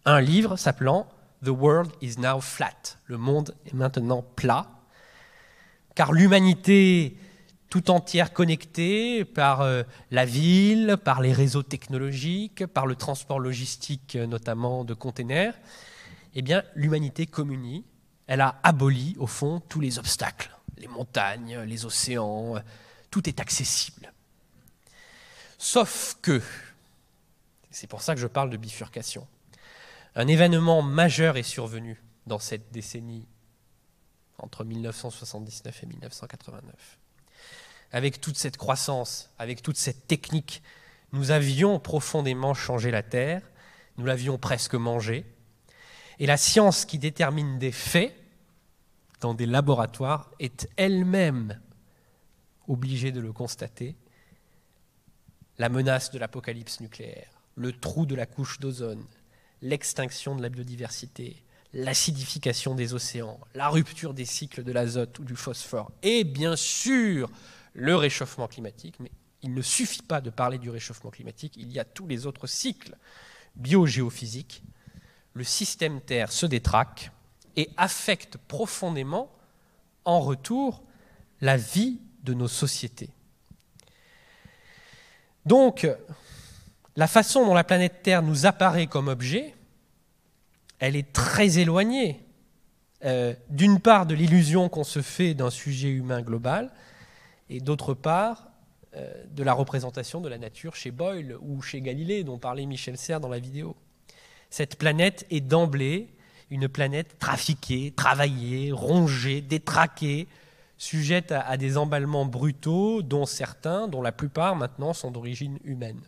un livre s'appelant The world is now flat. Le monde est maintenant plat. Car l'humanité tout entière connectée par euh, la ville, par les réseaux technologiques, par le transport logistique euh, notamment de containers, eh bien l'humanité communie, elle a aboli au fond tous les obstacles, les montagnes, les océans, euh, tout est accessible. Sauf que, c'est pour ça que je parle de bifurcation, un événement majeur est survenu dans cette décennie entre 1979 et 1989. Avec toute cette croissance, avec toute cette technique, nous avions profondément changé la Terre, nous l'avions presque mangée, et la science qui détermine des faits dans des laboratoires est elle-même obligée de le constater. La menace de l'apocalypse nucléaire, le trou de la couche d'ozone, l'extinction de la biodiversité, l'acidification des océans, la rupture des cycles de l'azote ou du phosphore, et bien sûr le réchauffement climatique. Mais il ne suffit pas de parler du réchauffement climatique, il y a tous les autres cycles biogéophysiques. Le système Terre se détraque et affecte profondément, en retour, la vie de nos sociétés. Donc, la façon dont la planète Terre nous apparaît comme objet, elle est très éloignée, euh, d'une part, de l'illusion qu'on se fait d'un sujet humain global, et d'autre part, euh, de la représentation de la nature chez Boyle ou chez Galilée, dont parlait Michel Serres dans la vidéo. Cette planète est d'emblée une planète trafiquée, travaillée, rongée, détraquée, sujette à des emballements brutaux, dont certains, dont la plupart maintenant, sont d'origine humaine.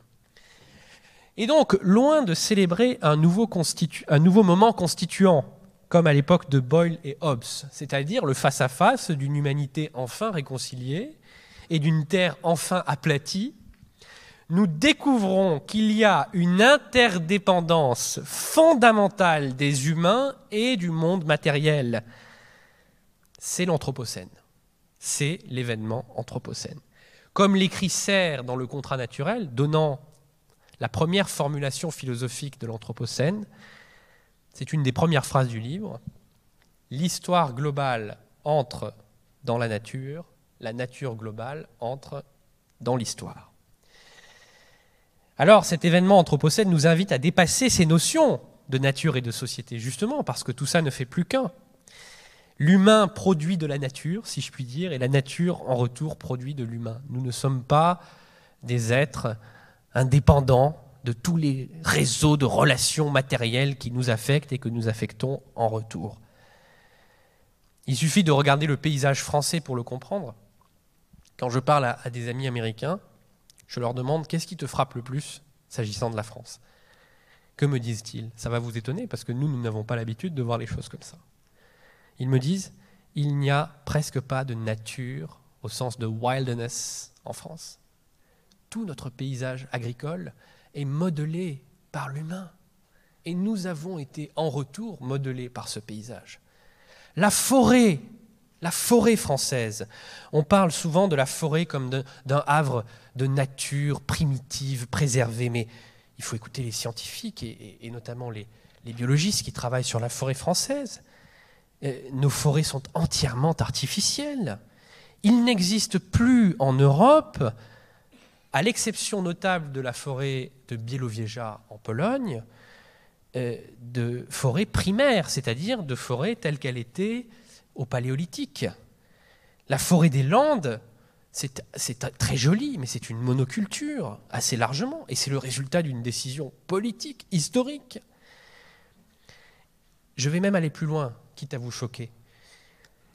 Et donc, loin de célébrer un nouveau, moment constituant, comme à l'époque de Boyle et Hobbes, c'est-à-dire le face-à-face d'une humanité enfin réconciliée et d'une terre enfin aplatie, nous découvrons qu'il y a une interdépendance fondamentale des humains et du monde matériel. C'est l'Anthropocène. C'est l'événement Anthropocène. Comme l'écrit Serre dans le contrat naturel, donnant la première formulation philosophique de l'Anthropocène. C'est une des premières phrases du livre. L'histoire globale entre dans la nature, la nature globale entre dans l'histoire. Alors cet événement anthropocène nous invite à dépasser ces notions de nature et de société, justement parce que tout ça ne fait plus qu'un. L'humain produit de la nature, si je puis dire, et la nature en retour produit de l'humain. Nous ne sommes pas des êtres indépendant de tous les réseaux de relations matérielles qui nous affectent et que nous affectons en retour. Il suffit de regarder le paysage français pour le comprendre. Quand je parle à, des amis américains, je leur demande qu'est-ce qui te frappe le plus s'agissant de la France. Que me disent-ils Ça va vous étonner parce que nous, nous n'avons pas l'habitude de voir les choses comme ça. Ils me disent, il n'y a presque pas de nature au sens de wilderness en France tout notre paysage agricole est modelé par l'humain. Et nous avons été en retour modelés par ce paysage. La forêt, la forêt française. On parle souvent de la forêt comme d'un havre de nature primitive, préservée. mais il faut écouter les scientifiques et, notamment les, les biologistes qui travaillent sur la forêt française. Euh, nos forêts sont entièrement artificielles. Il n'existe plus en Europe à l'exception notable de la forêt de Bielowieża en Pologne, euh, de forêts primaires, c'est-à-dire de forêt telle qu'elle était au Paléolithique. La forêt des Landes, c'est très joli, mais c'est une monoculture, assez largement, et c'est le résultat d'une décision politique, historique. Je vais même aller plus loin, quitte à vous choquer.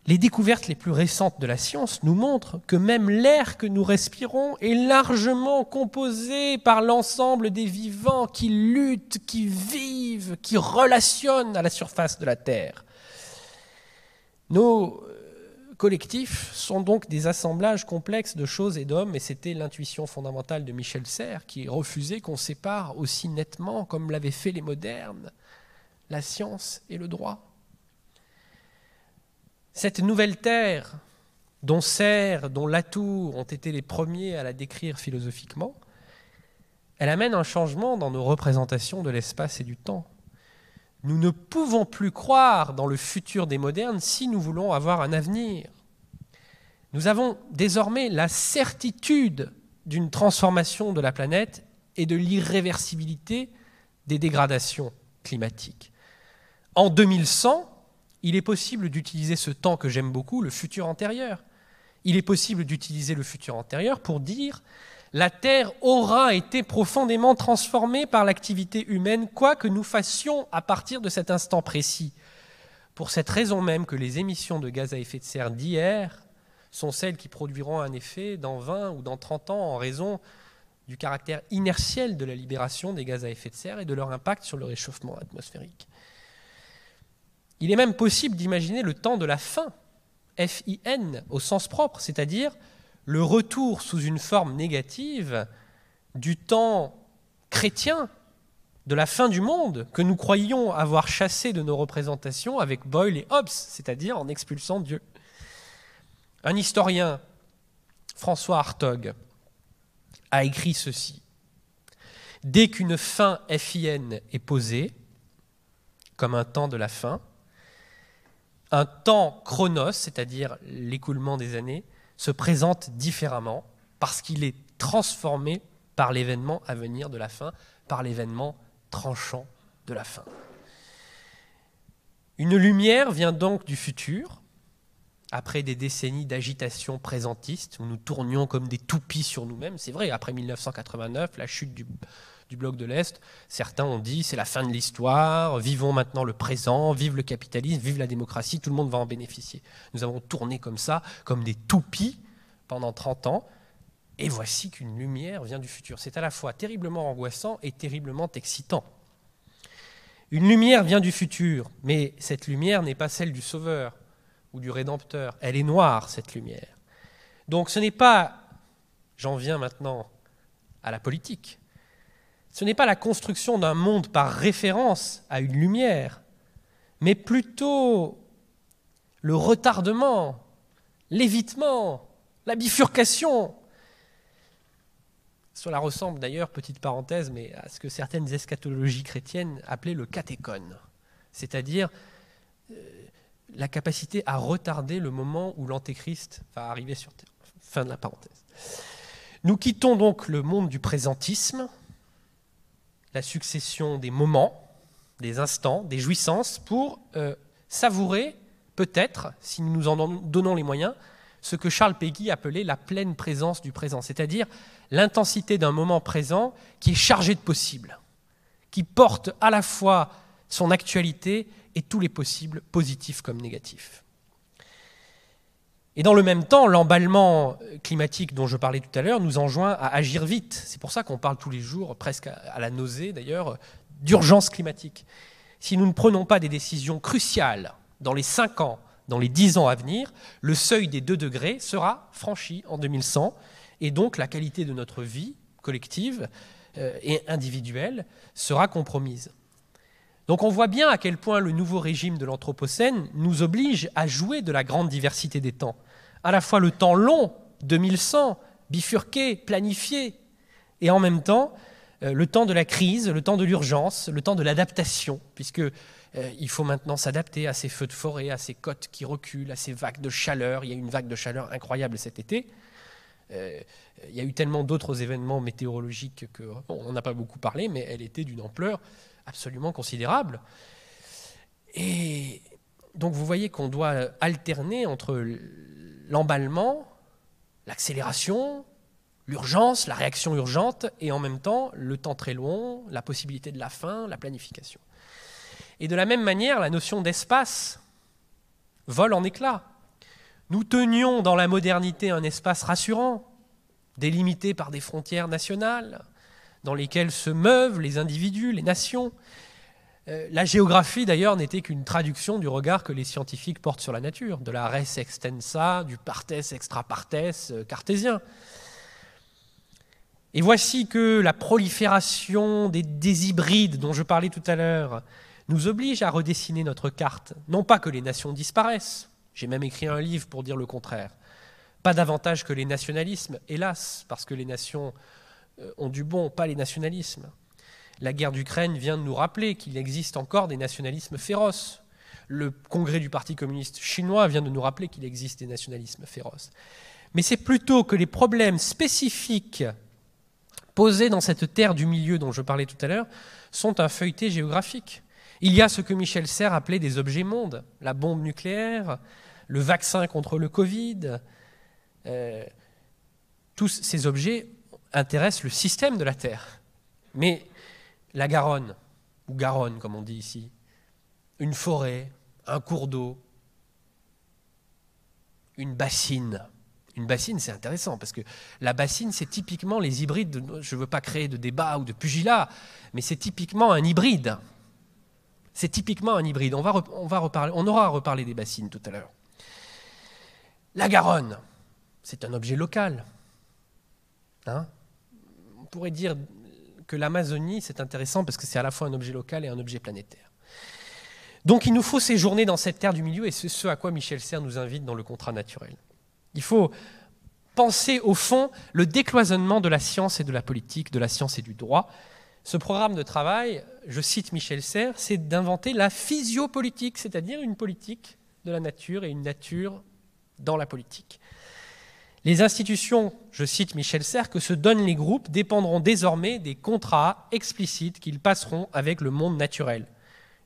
Les découvertes les plus récentes de la science nous montrent que même l'air que nous respirons est largement composé par l'ensemble des vivants qui luttent, qui vivent, qui relationnent à la surface de la Terre. Nos euh, collectifs sont donc des assemblages complexes de choses et d'hommes, et c'était l'intuition fondamentale de Michel Serres qui refusait qu'on sépare aussi nettement, comme l'avaient fait les modernes, la science et le droit. Cette nouvelle terre dont Serres, dont Latour ont été les premiers à la décrire philosophiquement, elle amène un changement dans nos représentations de l'espace et du temps. Nous ne pouvons plus croire dans le futur des modernes si nous voulons avoir un avenir. Nous avons désormais la certitude d'une transformation de la planète et de l'irréversibilité des dégradations climatiques. En 2100, il est possible d'utiliser ce temps que j'aime beaucoup, le futur antérieur. Il est possible d'utiliser le futur antérieur pour dire la Terre aura été profondément transformée par l'activité humaine, quoi que nous fassions à partir de cet instant précis. Pour cette raison même que les émissions de gaz à effet de serre d'hier sont celles qui produiront un effet dans 20 ou dans 30 ans en raison du caractère inertiel de la libération des gaz à effet de serre et de leur impact sur le réchauffement atmosphérique. Il est même possible d'imaginer le temps de la fin, f n au sens propre, c'est-à-dire le retour sous une forme négative du temps chrétien de la fin du monde que nous croyions avoir chassé de nos représentations avec Boyle et Hobbes, c'est-à-dire en expulsant Dieu. Un historien, François Hartog, a écrit ceci. Dès qu'une fin FIN est posée, comme un temps de la fin, un temps chronos, c'est-à-dire l'écoulement des années, se présente différemment parce qu'il est transformé par l'événement à venir de la fin, par l'événement tranchant de la fin. Une lumière vient donc du futur, après des décennies d'agitation présentiste, où nous tournions comme des toupies sur nous-mêmes. C'est vrai, après 1989, la chute du, du bloc de l'Est. Certains ont dit c'est la fin de l'histoire, vivons maintenant le présent, vive le capitalisme, vive la démocratie, tout le monde va en bénéficier. Nous avons tourné comme ça, comme des toupies pendant 30 ans. Et voici qu'une lumière vient du futur. C'est à la fois terriblement angoissant et terriblement excitant. Une lumière vient du futur, mais cette lumière n'est pas celle du Sauveur ou du Rédempteur. Elle est noire, cette lumière. Donc ce n'est pas, j'en viens maintenant à la politique, ce n'est pas la construction d'un monde par référence à une lumière, mais plutôt le retardement, l'évitement, la bifurcation. Cela ressemble d'ailleurs, petite parenthèse, mais à ce que certaines eschatologies chrétiennes appelaient le catéchone, c'est-à-dire euh, la capacité à retarder le moment où l'antéchrist va arriver sur Terre. Fin de la parenthèse. Nous quittons donc le monde du présentisme, la succession des moments, des instants, des jouissances, pour euh, savourer, peut-être, si nous nous en donnons les moyens, ce que Charles Peggy appelait la pleine présence du présent, c'est-à-dire l'intensité d'un moment présent qui est chargé de possibles, qui porte à la fois son actualité et tous les possibles, positifs comme négatifs. Et dans le même temps, l'emballement climatique dont je parlais tout à l'heure nous enjoint à agir vite. C'est pour ça qu'on parle tous les jours, presque à la nausée d'ailleurs, d'urgence climatique. Si nous ne prenons pas des décisions cruciales dans les 5 ans, dans les 10 ans à venir, le seuil des 2 degrés sera franchi en 2100 et donc la qualité de notre vie collective euh, et individuelle sera compromise. Donc on voit bien à quel point le nouveau régime de l'Anthropocène nous oblige à jouer de la grande diversité des temps à la fois le temps long, 2100, bifurqué, planifié, et en même temps euh, le temps de la crise, le temps de l'urgence, le temps de l'adaptation, puisque euh, il faut maintenant s'adapter à ces feux de forêt, à ces côtes qui reculent, à ces vagues de chaleur. Il y a eu une vague de chaleur incroyable cet été. Euh, il y a eu tellement d'autres événements météorologiques qu'on n'en on n'a pas beaucoup parlé, mais elle était d'une ampleur absolument considérable. Et donc vous voyez qu'on doit alterner entre l'emballement, l'accélération, l'urgence, la réaction urgente, et en même temps le temps très long, la possibilité de la fin, la planification. Et de la même manière, la notion d'espace vole en éclats. Nous tenions dans la modernité un espace rassurant, délimité par des frontières nationales, dans lesquelles se meuvent les individus, les nations, euh, la géographie, d'ailleurs, n'était qu'une traduction du regard que les scientifiques portent sur la nature, de la res extensa, du partes extra partes euh, cartésien. Et voici que la prolifération des, des hybrides dont je parlais tout à l'heure nous oblige à redessiner notre carte. Non pas que les nations disparaissent, j'ai même écrit un livre pour dire le contraire, pas davantage que les nationalismes, hélas, parce que les nations euh, ont du bon, pas les nationalismes la guerre d'Ukraine vient de nous rappeler qu'il existe encore des nationalismes féroces. Le congrès du Parti communiste chinois vient de nous rappeler qu'il existe des nationalismes féroces. Mais c'est plutôt que les problèmes spécifiques posés dans cette terre du milieu dont je parlais tout à l'heure sont un feuilleté géographique. Il y a ce que Michel Serres appelait des objets mondes, la bombe nucléaire, le vaccin contre le Covid. Euh, tous ces objets intéressent le système de la Terre. Mais la Garonne, ou Garonne comme on dit ici, une forêt, un cours d'eau, une bassine. Une bassine, c'est intéressant, parce que la bassine, c'est typiquement les hybrides, je ne veux pas créer de débat ou de pugilat, mais c'est typiquement un hybride. C'est typiquement un hybride. On, va, on, va reparler, on aura à reparler des bassines tout à l'heure. La Garonne, c'est un objet local. Hein on pourrait dire que l'Amazonie, c'est intéressant parce que c'est à la fois un objet local et un objet planétaire. Donc il nous faut séjourner dans cette terre du milieu et c'est ce à quoi Michel Serres nous invite dans le contrat naturel. Il faut penser au fond le décloisonnement de la science et de la politique, de la science et du droit. Ce programme de travail, je cite Michel Serres, c'est d'inventer la physiopolitique, c'est-à-dire une politique de la nature et une nature dans la politique. Les institutions, je cite Michel Serres, que se donnent les groupes dépendront désormais des contrats explicites qu'ils passeront avec le monde naturel.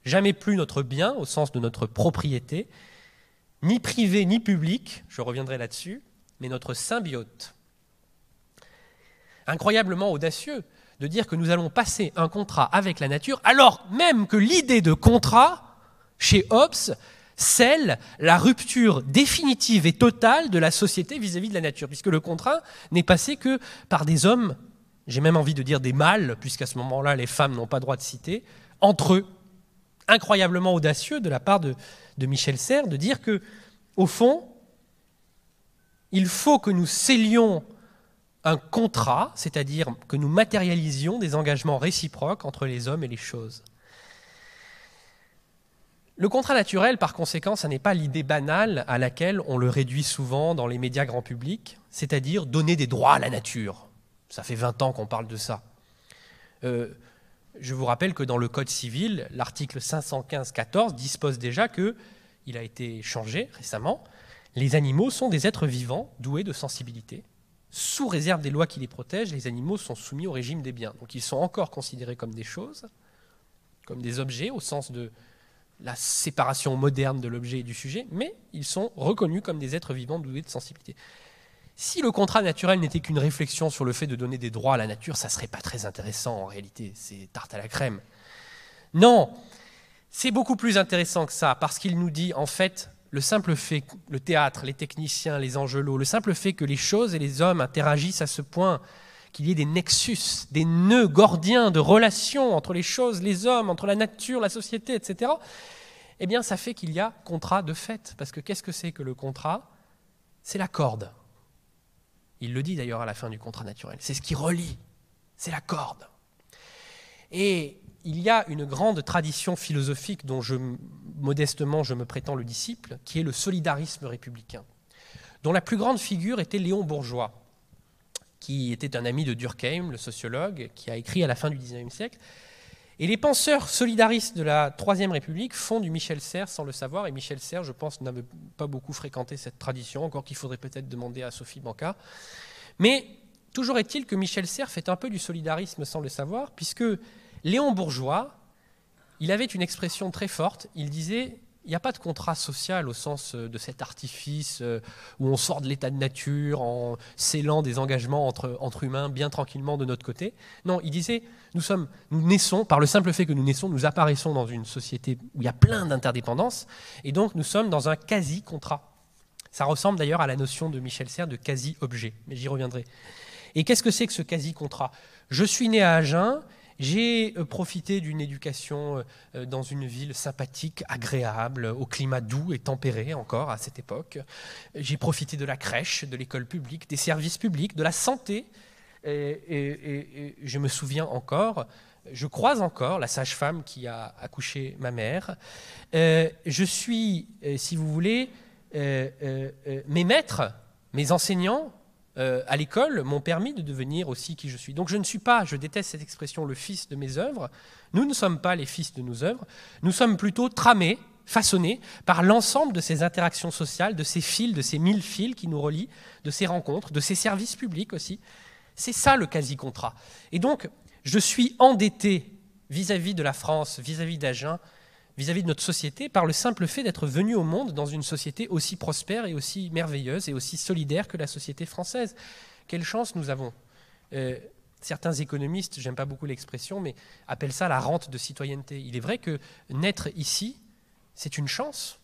Jamais plus notre bien, au sens de notre propriété, ni privé ni public, je reviendrai là-dessus, mais notre symbiote. Incroyablement audacieux de dire que nous allons passer un contrat avec la nature, alors même que l'idée de contrat, chez Hobbes, scelle la rupture définitive et totale de la société vis-à-vis de la nature, puisque le contrat n'est passé que par des hommes, j'ai même envie de dire des mâles, puisqu'à ce moment-là, les femmes n'ont pas droit de citer, entre eux. Incroyablement audacieux de la part de, de Michel Serres de dire que, au fond, il faut que nous scellions un contrat, c'est-à-dire que nous matérialisions des engagements réciproques entre les hommes et les choses. Le contrat naturel, par conséquent, ce n'est pas l'idée banale à laquelle on le réduit souvent dans les médias grand public, c'est-à-dire donner des droits à la nature. Ça fait 20 ans qu'on parle de ça. Euh, je vous rappelle que dans le Code civil, l'article 515-14 dispose déjà que, il a été changé récemment, les animaux sont des êtres vivants doués de sensibilité. Sous réserve des lois qui les protègent, les animaux sont soumis au régime des biens. Donc ils sont encore considérés comme des choses, comme des objets au sens de la séparation moderne de l'objet et du sujet, mais ils sont reconnus comme des êtres vivants doués de sensibilité. Si le contrat naturel n'était qu'une réflexion sur le fait de donner des droits à la nature, ça serait pas très intéressant en réalité, c'est tarte à la crème. Non, c'est beaucoup plus intéressant que ça, parce qu'il nous dit en fait le simple fait, le théâtre, les techniciens, les angelots, le simple fait que les choses et les hommes interagissent à ce point, qu'il y ait des nexus, des nœuds gordiens de relations entre les choses, les hommes, entre la nature, la société, etc., eh bien ça fait qu'il y a contrat de fait. Parce que qu'est-ce que c'est que le contrat C'est la corde. Il le dit d'ailleurs à la fin du contrat naturel. C'est ce qui relie, c'est la corde. Et il y a une grande tradition philosophique dont je, modestement je me prétends le disciple, qui est le solidarisme républicain, dont la plus grande figure était Léon Bourgeois qui était un ami de Durkheim, le sociologue, qui a écrit à la fin du XIXe siècle. Et les penseurs solidaristes de la Troisième République font du Michel Serres sans le savoir, et Michel Serres, je pense, n'avait pas beaucoup fréquenté cette tradition, encore qu'il faudrait peut-être demander à Sophie Banca. Mais toujours est-il que Michel Serres fait un peu du solidarisme sans le savoir, puisque Léon Bourgeois, il avait une expression très forte, il disait il n'y a pas de contrat social au sens euh, de cet artifice euh, où on sort de l'état de nature en scellant des engagements entre, humains bien tranquillement de notre côté. Non, il disait, nous, sommes, nous naissons, par le simple fait que nous naissons, nous apparaissons dans une société où il y a plein d'interdépendances, et donc nous sommes dans un quasi-contrat. Ça ressemble d'ailleurs à la notion de Michel Serres de quasi-objet, mais j'y reviendrai. Et qu'est-ce que c'est que ce quasi-contrat Je suis né à Agen, j'ai euh, profité d'une éducation euh, euh, dans une ville sympathique, agréable, au climat doux et tempéré encore à cette époque. J'ai profité de la crèche, de l'école publique, des services publics, de la santé. Et, je me souviens encore je croise encore la sage-femme qui a accouché ma mère. je suis, si vous voulez, mes maîtres, mes enseignants, euh, à l'école m'ont permis de devenir aussi qui je suis. Donc je ne suis pas, je déteste cette expression, le fils de mes œuvres. Nous ne sommes pas les fils de nos œuvres. Nous sommes plutôt tramés, façonnés par l'ensemble de ces interactions sociales, de ces fils, de ces mille fils qui nous relient, de ces rencontres, de ces services publics aussi. C'est ça le quasi-contrat. Et donc, je suis endetté vis-à-vis -vis de la France, vis-à-vis d'Agen, vis-à-vis de notre société par le simple fait d'être venu au monde dans une société aussi prospère et aussi merveilleuse et aussi solidaire que la société française. Quelle chance nous avons euh, Certains économistes, j'aime pas beaucoup l'expression, mais appellent ça la rente de citoyenneté. Il est vrai que naître ici, c'est une chance.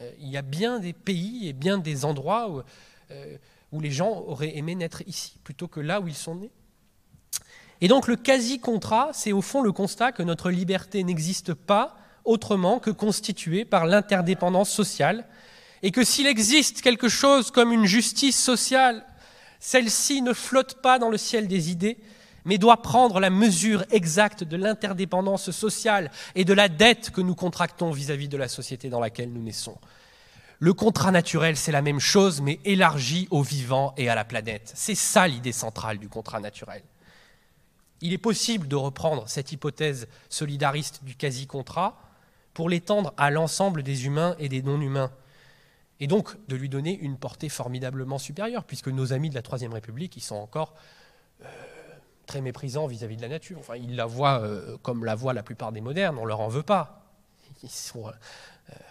Euh, il y a bien des pays et bien des endroits où, euh, où les gens auraient aimé naître ici, plutôt que là où ils sont nés. Et donc le quasi-contrat, c'est au fond le constat que notre liberté n'existe pas autrement que constituée par l'interdépendance sociale, et que s'il existe quelque chose comme une justice sociale, celle-ci ne flotte pas dans le ciel des idées, mais doit prendre la mesure exacte de l'interdépendance sociale et de la dette que nous contractons vis-à-vis de la société dans laquelle nous naissons. Le contrat naturel, c'est la même chose, mais élargi aux vivants et à la planète. C'est ça l'idée centrale du contrat naturel. Il est possible de reprendre cette hypothèse solidariste du quasi-contrat, pour l'étendre à l'ensemble des humains et des non-humains. Et donc de lui donner une portée formidablement supérieure, puisque nos amis de la Troisième République, ils sont encore euh, très méprisants vis-à-vis de la nature. Enfin, ils la voient euh, comme la voient la plupart des modernes, on ne leur en veut pas. Ils sont euh,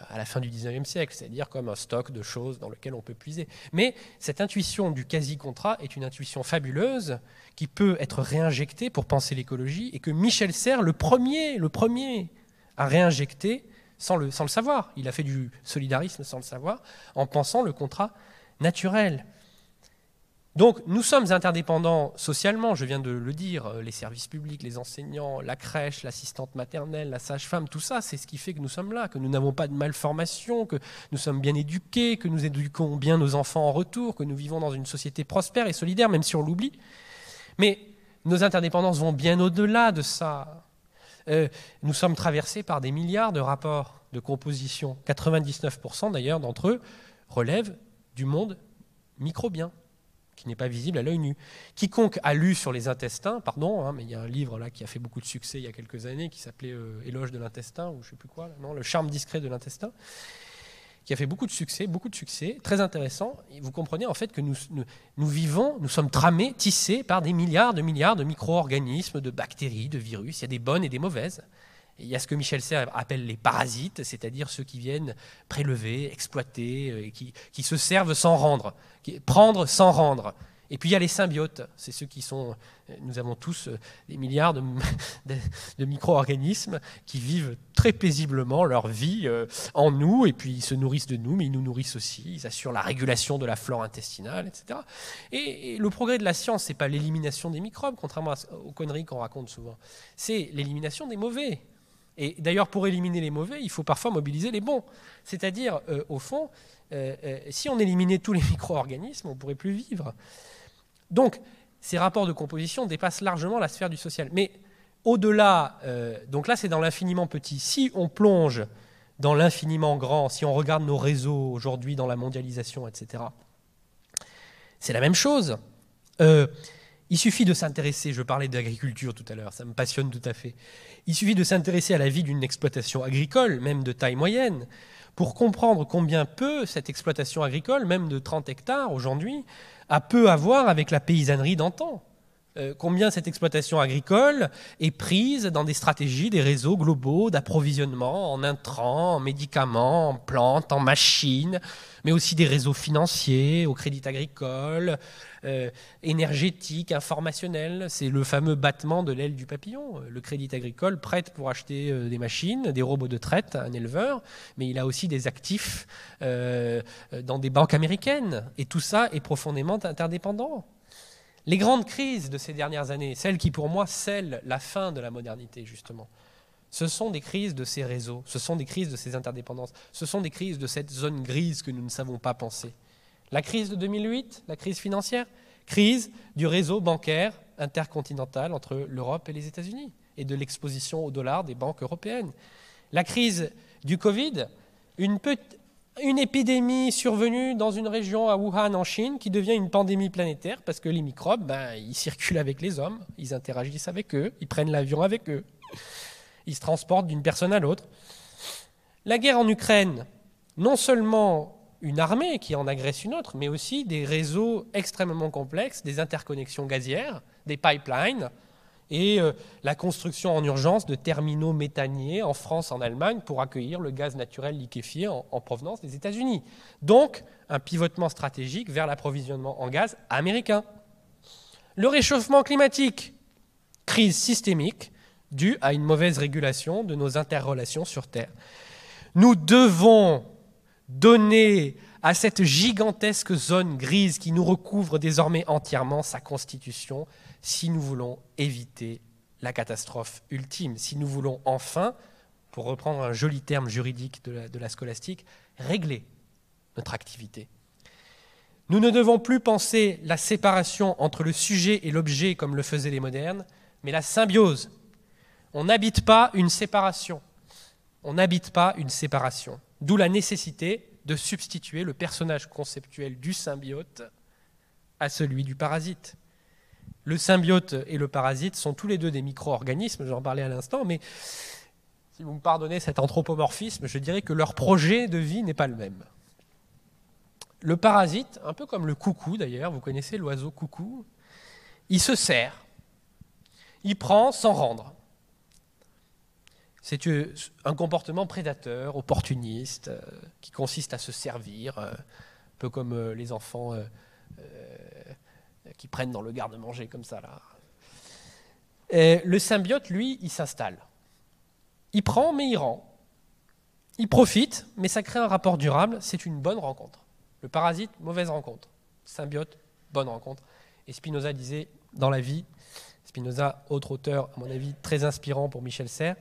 à la fin du XIXe siècle, c'est-à-dire comme un stock de choses dans lequel on peut puiser. Mais cette intuition du quasi-contrat est une intuition fabuleuse qui peut être réinjectée pour penser l'écologie et que Michel Serres, le premier, le premier à réinjecter sans le, sans le savoir. Il a fait du solidarisme sans le savoir, en pensant le contrat naturel. Donc nous sommes interdépendants socialement, je viens de le dire, euh, les services publics, les enseignants, la crèche, l'assistante maternelle, la sage-femme, tout ça, c'est ce qui fait que nous sommes là, que nous n'avons pas de malformation, que nous sommes bien éduqués, que nous éduquons bien nos enfants en retour, que nous vivons dans une société prospère et solidaire, même si on l'oublie. Mais nos interdépendances vont bien au-delà de ça. Euh, nous sommes traversés par des milliards de rapports de composition. 99% d'ailleurs d'entre eux relèvent du monde microbien, qui n'est pas visible à l'œil nu. Quiconque a lu sur les intestins, pardon, hein, mais il y a un livre là qui a fait beaucoup de succès il y a quelques années qui s'appelait euh, Éloge de l'intestin, ou je sais plus quoi, non, Le charme discret de l'intestin qui a fait beaucoup de succès, beaucoup de succès, très intéressant. vous comprenez en fait que nous, vivons, nous sommes tramés, tissés par des milliards de milliards de micro-organismes, de bactéries, de virus. Il y a des bonnes et des mauvaises. il y a ce que Michel Serres appelle les parasites, c'est-à-dire ceux qui viennent prélever, exploiter, euh, qui, qui se servent sans rendre, qui, prendre sans rendre. Et puis il y a les symbiotes, c'est ceux qui sont, nous avons tous euh, des milliards [laughs] de, micro-organismes qui vivent très paisiblement leur vie euh, en nous, et puis ils se nourrissent de nous, mais ils nous nourrissent aussi, ils assurent la régulation de la flore intestinale, etc. Et, le progrès de la science, ce n'est pas l'élimination des microbes, contrairement aux conneries qu'on raconte souvent, c'est l'élimination des mauvais. Et d'ailleurs, pour éliminer les mauvais, il faut parfois mobiliser les bons. C'est-à-dire, euh, au fond, si on éliminait tous les [laughs] micro-organismes, on ne pourrait plus vivre. Donc, ces rapports de composition dépassent largement la sphère du social. Mais au-delà, euh, donc là c'est dans l'infiniment petit. Si on plonge dans l'infiniment grand, si on regarde nos réseaux aujourd'hui dans la mondialisation, etc., c'est la même chose. Euh, il suffit de s'intéresser, je parlais d'agriculture tout à l'heure, ça me passionne tout à fait. Il suffit de s'intéresser à la vie d'une exploitation agricole, même de taille moyenne, pour comprendre combien peu cette exploitation agricole, même de 30 hectares aujourd'hui, a peu à voir avec la paysannerie d'antan. Euh, combien cette exploitation agricole est prise dans des stratégies, des réseaux globaux d'approvisionnement en intrants, en médicaments, en plantes, en machines, mais aussi des réseaux financiers, au crédit agricole, euh, énergétique, informationnel. C'est le fameux battement de l'aile du papillon. Le crédit agricole prête pour acheter euh, des machines, des robots de traite un éleveur, mais il a aussi des actifs dans des banques américaines. Et tout ça est profondément interdépendant. Les grandes crises de ces dernières années, celles qui pour moi scellent la fin de la modernité justement, ce sont des crises de ces réseaux, ce sont des crises de ces interdépendances, ce sont des crises de cette zone grise que nous ne savons pas penser. La crise de 2008, la crise financière, crise du réseau bancaire intercontinental entre l'Europe et les États-Unis et de l'exposition au dollar des banques européennes. La crise du Covid, une, petite une épidémie survenue dans une région à Wuhan en Chine qui devient une pandémie planétaire parce que les microbes, ben, ils circulent avec les hommes, ils interagissent avec eux, ils prennent l'avion avec eux, ils se transportent d'une personne à l'autre. La guerre en Ukraine, non seulement une armée qui en agresse une autre, mais aussi des réseaux extrêmement complexes, des interconnexions gazières, des pipelines, et euh, la construction en urgence de terminaux méthaniers en France, en Allemagne, pour accueillir le gaz naturel liquéfié en provenance des États-Unis. Donc, un pivotement stratégique vers l'approvisionnement en gaz américain. Le réchauffement climatique, crise systémique due à une mauvaise régulation de nos interrelations sur Terre. Nous devons donner à cette gigantesque zone grise qui nous recouvre désormais entièrement sa constitution, si nous voulons éviter la catastrophe ultime, si nous voulons enfin, pour reprendre un joli terme juridique de la, scolastique, régler notre activité. Nous ne devons plus penser la séparation entre le sujet et l'objet comme le faisaient les modernes, mais la symbiose. On n'habite pas une séparation. On n'habite pas une séparation. D'où la nécessité de substituer le personnage conceptuel du symbiote à celui du parasite. Le symbiote et le parasite sont tous les deux des micro-organismes, j'en parlais à l'instant, mais si vous me pardonnez cet anthropomorphisme, je dirais que leur projet de vie n'est pas le même. Le parasite, un peu comme le coucou d'ailleurs, vous connaissez l'oiseau coucou, il se sert, il prend sans rendre. C'est euh, un comportement prédateur, opportuniste, euh, qui consiste à se servir, euh, un peu comme les enfants qui prennent dans le garde-manger comme ça. Là. le symbiote, lui, il s'installe. Il prend, mais il rend. Il profite, mais ça crée un rapport durable. C'est une bonne rencontre. Le parasite, mauvaise rencontre. Symbiote, bonne rencontre. Et Spinoza disait, dans la vie, Spinoza, autre auteur, à mon avis, très inspirant pour Michel Serres,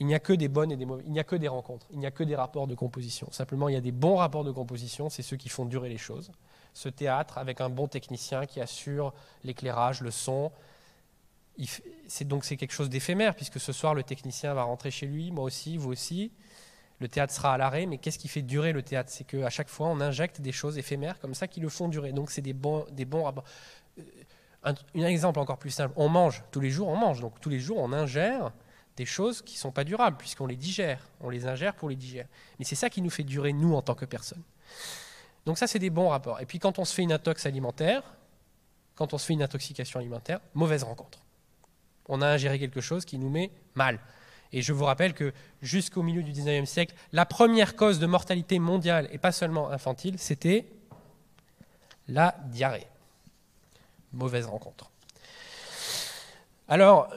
il n'y a que des bonnes et des mauvaises, il n'y a que des rencontres, il n'y a que des rapports de composition. Simplement, il y a des bons rapports de composition, c'est ceux qui font durer les choses ce théâtre avec un bon technicien qui assure l'éclairage, le son. C'est donc c'est quelque chose d'éphémère puisque ce soir le technicien va rentrer chez lui, moi aussi, vous aussi. Le théâtre sera à l'arrêt, mais qu'est-ce qui fait durer le théâtre C'est qu'à chaque fois on injecte des choses éphémères comme ça qui le font durer. Donc c'est des bons, des bons euh, Un, exemple encore plus simple on mange tous les jours, on mange donc tous les jours on ingère des choses qui sont pas durables puisqu'on les digère, on les ingère pour les digérer. Mais c'est ça qui nous fait durer nous en tant que personnes. Donc ça, c'est des bons rapports. Et puis quand on se fait une intox alimentaire, quand on se fait une intoxication alimentaire, mauvaise rencontre. On a ingéré quelque chose qui nous met mal. Et je vous rappelle que jusqu'au milieu du 19e siècle, la première cause de mortalité mondiale, et pas seulement infantile, c'était la diarrhée. Mauvaise rencontre. Alors,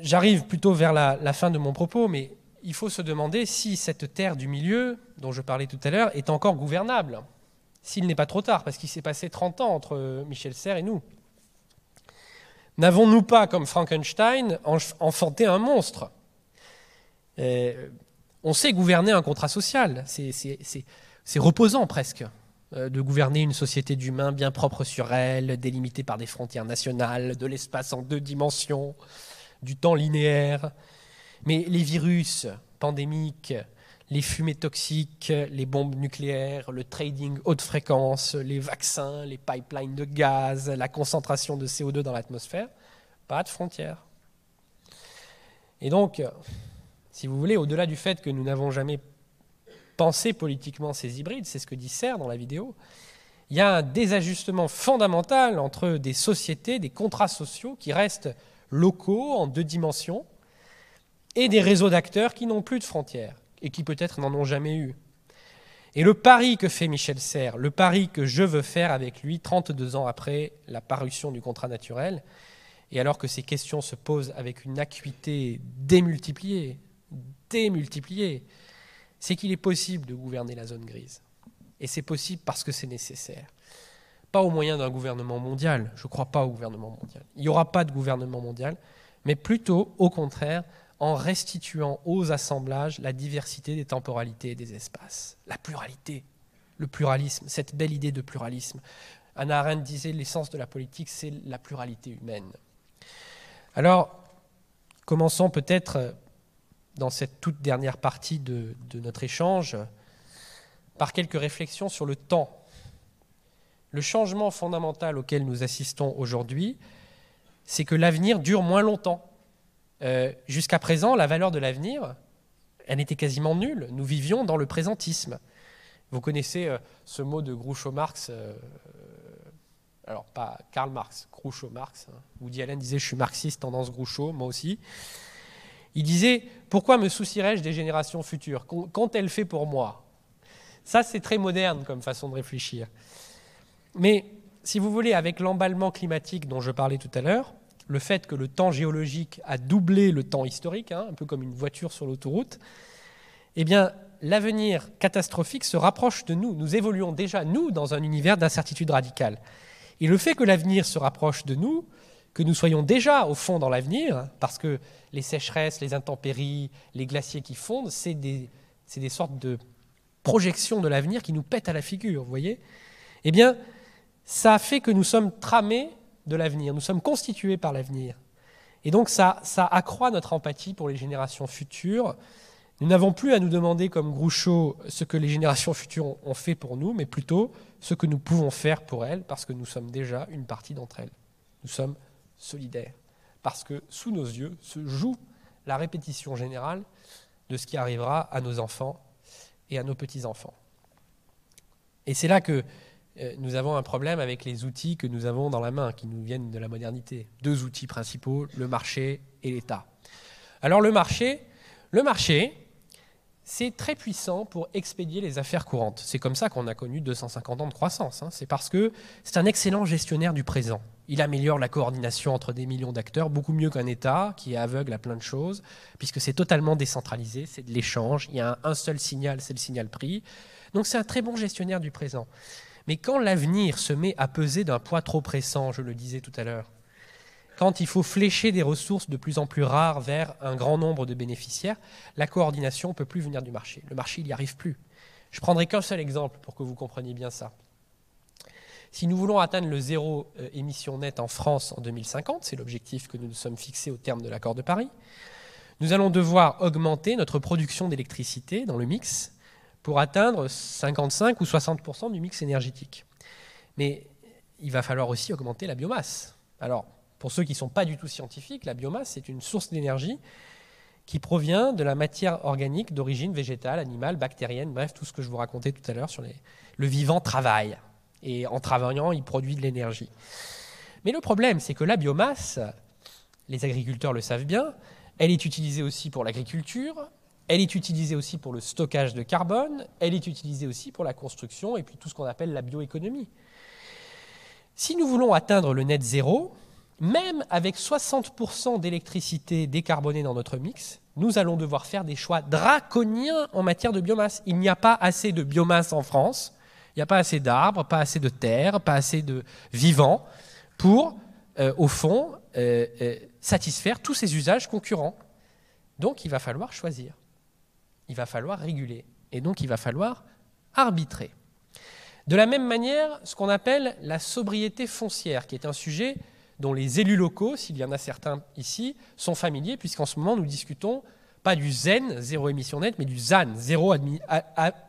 j'arrive plutôt vers la, fin de mon propos, mais il faut se demander si cette terre du milieu, dont je parlais tout à l'heure, est encore gouvernable s'il n'est pas trop tard, parce qu'il s'est passé 30 ans entre euh, Michel Serres et nous. N'avons-nous pas, comme Frankenstein, enfanté un monstre euh, On sait gouverner un contrat social, c'est reposant presque euh, de gouverner une société d'humains bien propre sur elle, délimitée par des frontières nationales, de l'espace en deux dimensions, du temps linéaire. Mais les virus pandémiques, les fumées toxiques, les bombes nucléaires, le trading haute fréquence, les vaccins, les pipelines de gaz, la concentration de CO2 dans l'atmosphère. Pas de frontières. Et donc, si vous voulez, au-delà du fait que nous n'avons jamais pensé politiquement ces hybrides, c'est ce que dit Serre dans la vidéo, il y a un désajustement fondamental entre des sociétés, des contrats sociaux qui restent locaux en deux dimensions, et des réseaux d'acteurs qui n'ont plus de frontières et qui peut-être n'en ont jamais eu. Et le pari que fait Michel Serres, le pari que je veux faire avec lui 32 ans après la parution du contrat naturel, et alors que ces questions se posent avec une acuité démultipliée, démultipliée, c'est qu'il est possible de gouverner la zone grise. Et c'est possible parce que c'est nécessaire. Pas au moyen d'un gouvernement mondial, je ne crois pas au gouvernement mondial. Il n'y aura pas de gouvernement mondial, mais plutôt, au contraire, en restituant aux assemblages la diversité des temporalités et des espaces, la pluralité, le pluralisme, cette belle idée de pluralisme. Anna Arendt disait l'essence de la politique, c'est la pluralité humaine. Alors, commençons peut-être dans cette toute dernière partie de, notre échange par quelques réflexions sur le temps. Le changement fondamental auquel nous assistons aujourd'hui, c'est que l'avenir dure moins longtemps. Euh, jusqu'à présent, la valeur de l'avenir, elle était quasiment nulle. Nous vivions dans le présentisme. Vous connaissez euh, ce mot de Groucho Marx, euh, alors pas Karl Marx, Groucho Marx. Hein. Woody Allen disait Je suis marxiste, tendance Groucho, moi aussi. Il disait Pourquoi me soucierais-je des générations futures Quand elles fait pour moi Ça, c'est très moderne comme façon de réfléchir. Mais si vous voulez, avec l'emballement climatique dont je parlais tout à l'heure, le fait que le temps géologique a doublé le temps historique, hein, un peu comme une voiture sur l'autoroute, eh bien, l'avenir catastrophique se rapproche de nous. Nous évoluons déjà, nous, dans un univers d'incertitude radicale. Et le fait que l'avenir se rapproche de nous, que nous soyons déjà au fond dans l'avenir, parce que les sécheresses, les intempéries, les glaciers qui fondent, c'est des, des, sortes de projections de l'avenir qui nous pètent à la figure, vous voyez Eh bien, ça fait que nous sommes tramés de l'avenir, nous sommes constitués par l'avenir. Et donc ça, ça accroît notre empathie pour les générations futures. Nous n'avons plus à nous demander, comme Groucho, ce que les générations futures ont fait pour nous, mais plutôt ce que nous pouvons faire pour elles, parce que nous sommes déjà une partie d'entre elles. Nous sommes solidaires, parce que sous nos yeux se joue la répétition générale de ce qui arrivera à nos enfants et à nos petits-enfants. Et c'est là que euh, nous avons un problème avec les outils que nous avons dans la main, qui nous viennent de la modernité. Deux outils principaux, le marché et l'État. Alors le marché, le marché, c'est très puissant pour expédier les affaires courantes. C'est comme ça qu'on a connu 250 ans de croissance. Hein. C'est parce que c'est un excellent gestionnaire du présent. Il améliore la coordination entre des millions d'acteurs, beaucoup mieux qu'un État qui est aveugle à plein de choses, puisque c'est totalement décentralisé, c'est de l'échange, il y a un seul signal, c'est le signal prix. Donc c'est un très bon gestionnaire du présent. Mais quand l'avenir se met à peser d'un poids trop pressant, je le disais tout à l'heure, quand il faut flécher des ressources de plus en plus rares vers un grand nombre de bénéficiaires, la coordination ne peut plus venir du marché. Le marché, n'y arrive plus. Je prendrai qu'un seul exemple pour que vous compreniez bien ça. Si nous voulons atteindre le zéro euh, émission nette en France en 2050, c'est l'objectif que nous nous sommes fixés au terme de l'accord de Paris, nous allons devoir augmenter notre production d'électricité dans le mix pour atteindre 55 ou 60% du mix énergétique. Mais il va falloir aussi augmenter la biomasse. Alors, pour ceux qui ne sont pas du tout scientifiques, la biomasse, c'est une source d'énergie qui provient de la matière organique d'origine végétale, animale, bactérienne, bref, tout ce que je vous racontais tout à l'heure sur les... le vivant travaille. Et en travaillant, il produit de l'énergie. Mais le problème, c'est que la biomasse, les agriculteurs le savent bien, elle est utilisée aussi pour l'agriculture, elle est utilisée aussi pour le stockage de carbone, elle est utilisée aussi pour la construction et puis tout ce qu'on appelle la bioéconomie. Si nous voulons atteindre le net zéro, même avec 60% d'électricité décarbonée dans notre mix, nous allons devoir faire des choix draconiens en matière de biomasse. Il n'y a pas assez de biomasse en France, il n'y a pas assez d'arbres, pas assez de terre, pas assez de vivants pour, euh, au fond, euh, euh, satisfaire tous ces usages concurrents. Donc il va falloir choisir il va falloir réguler. Et donc, il va falloir arbitrer. De la même manière, ce qu'on appelle la sobriété foncière, qui est un sujet dont les élus locaux, s'il y en a certains ici, sont familiers, puisqu'en ce moment, nous discutons pas du ZEN, zéro émission nette, mais du ZAN, zéro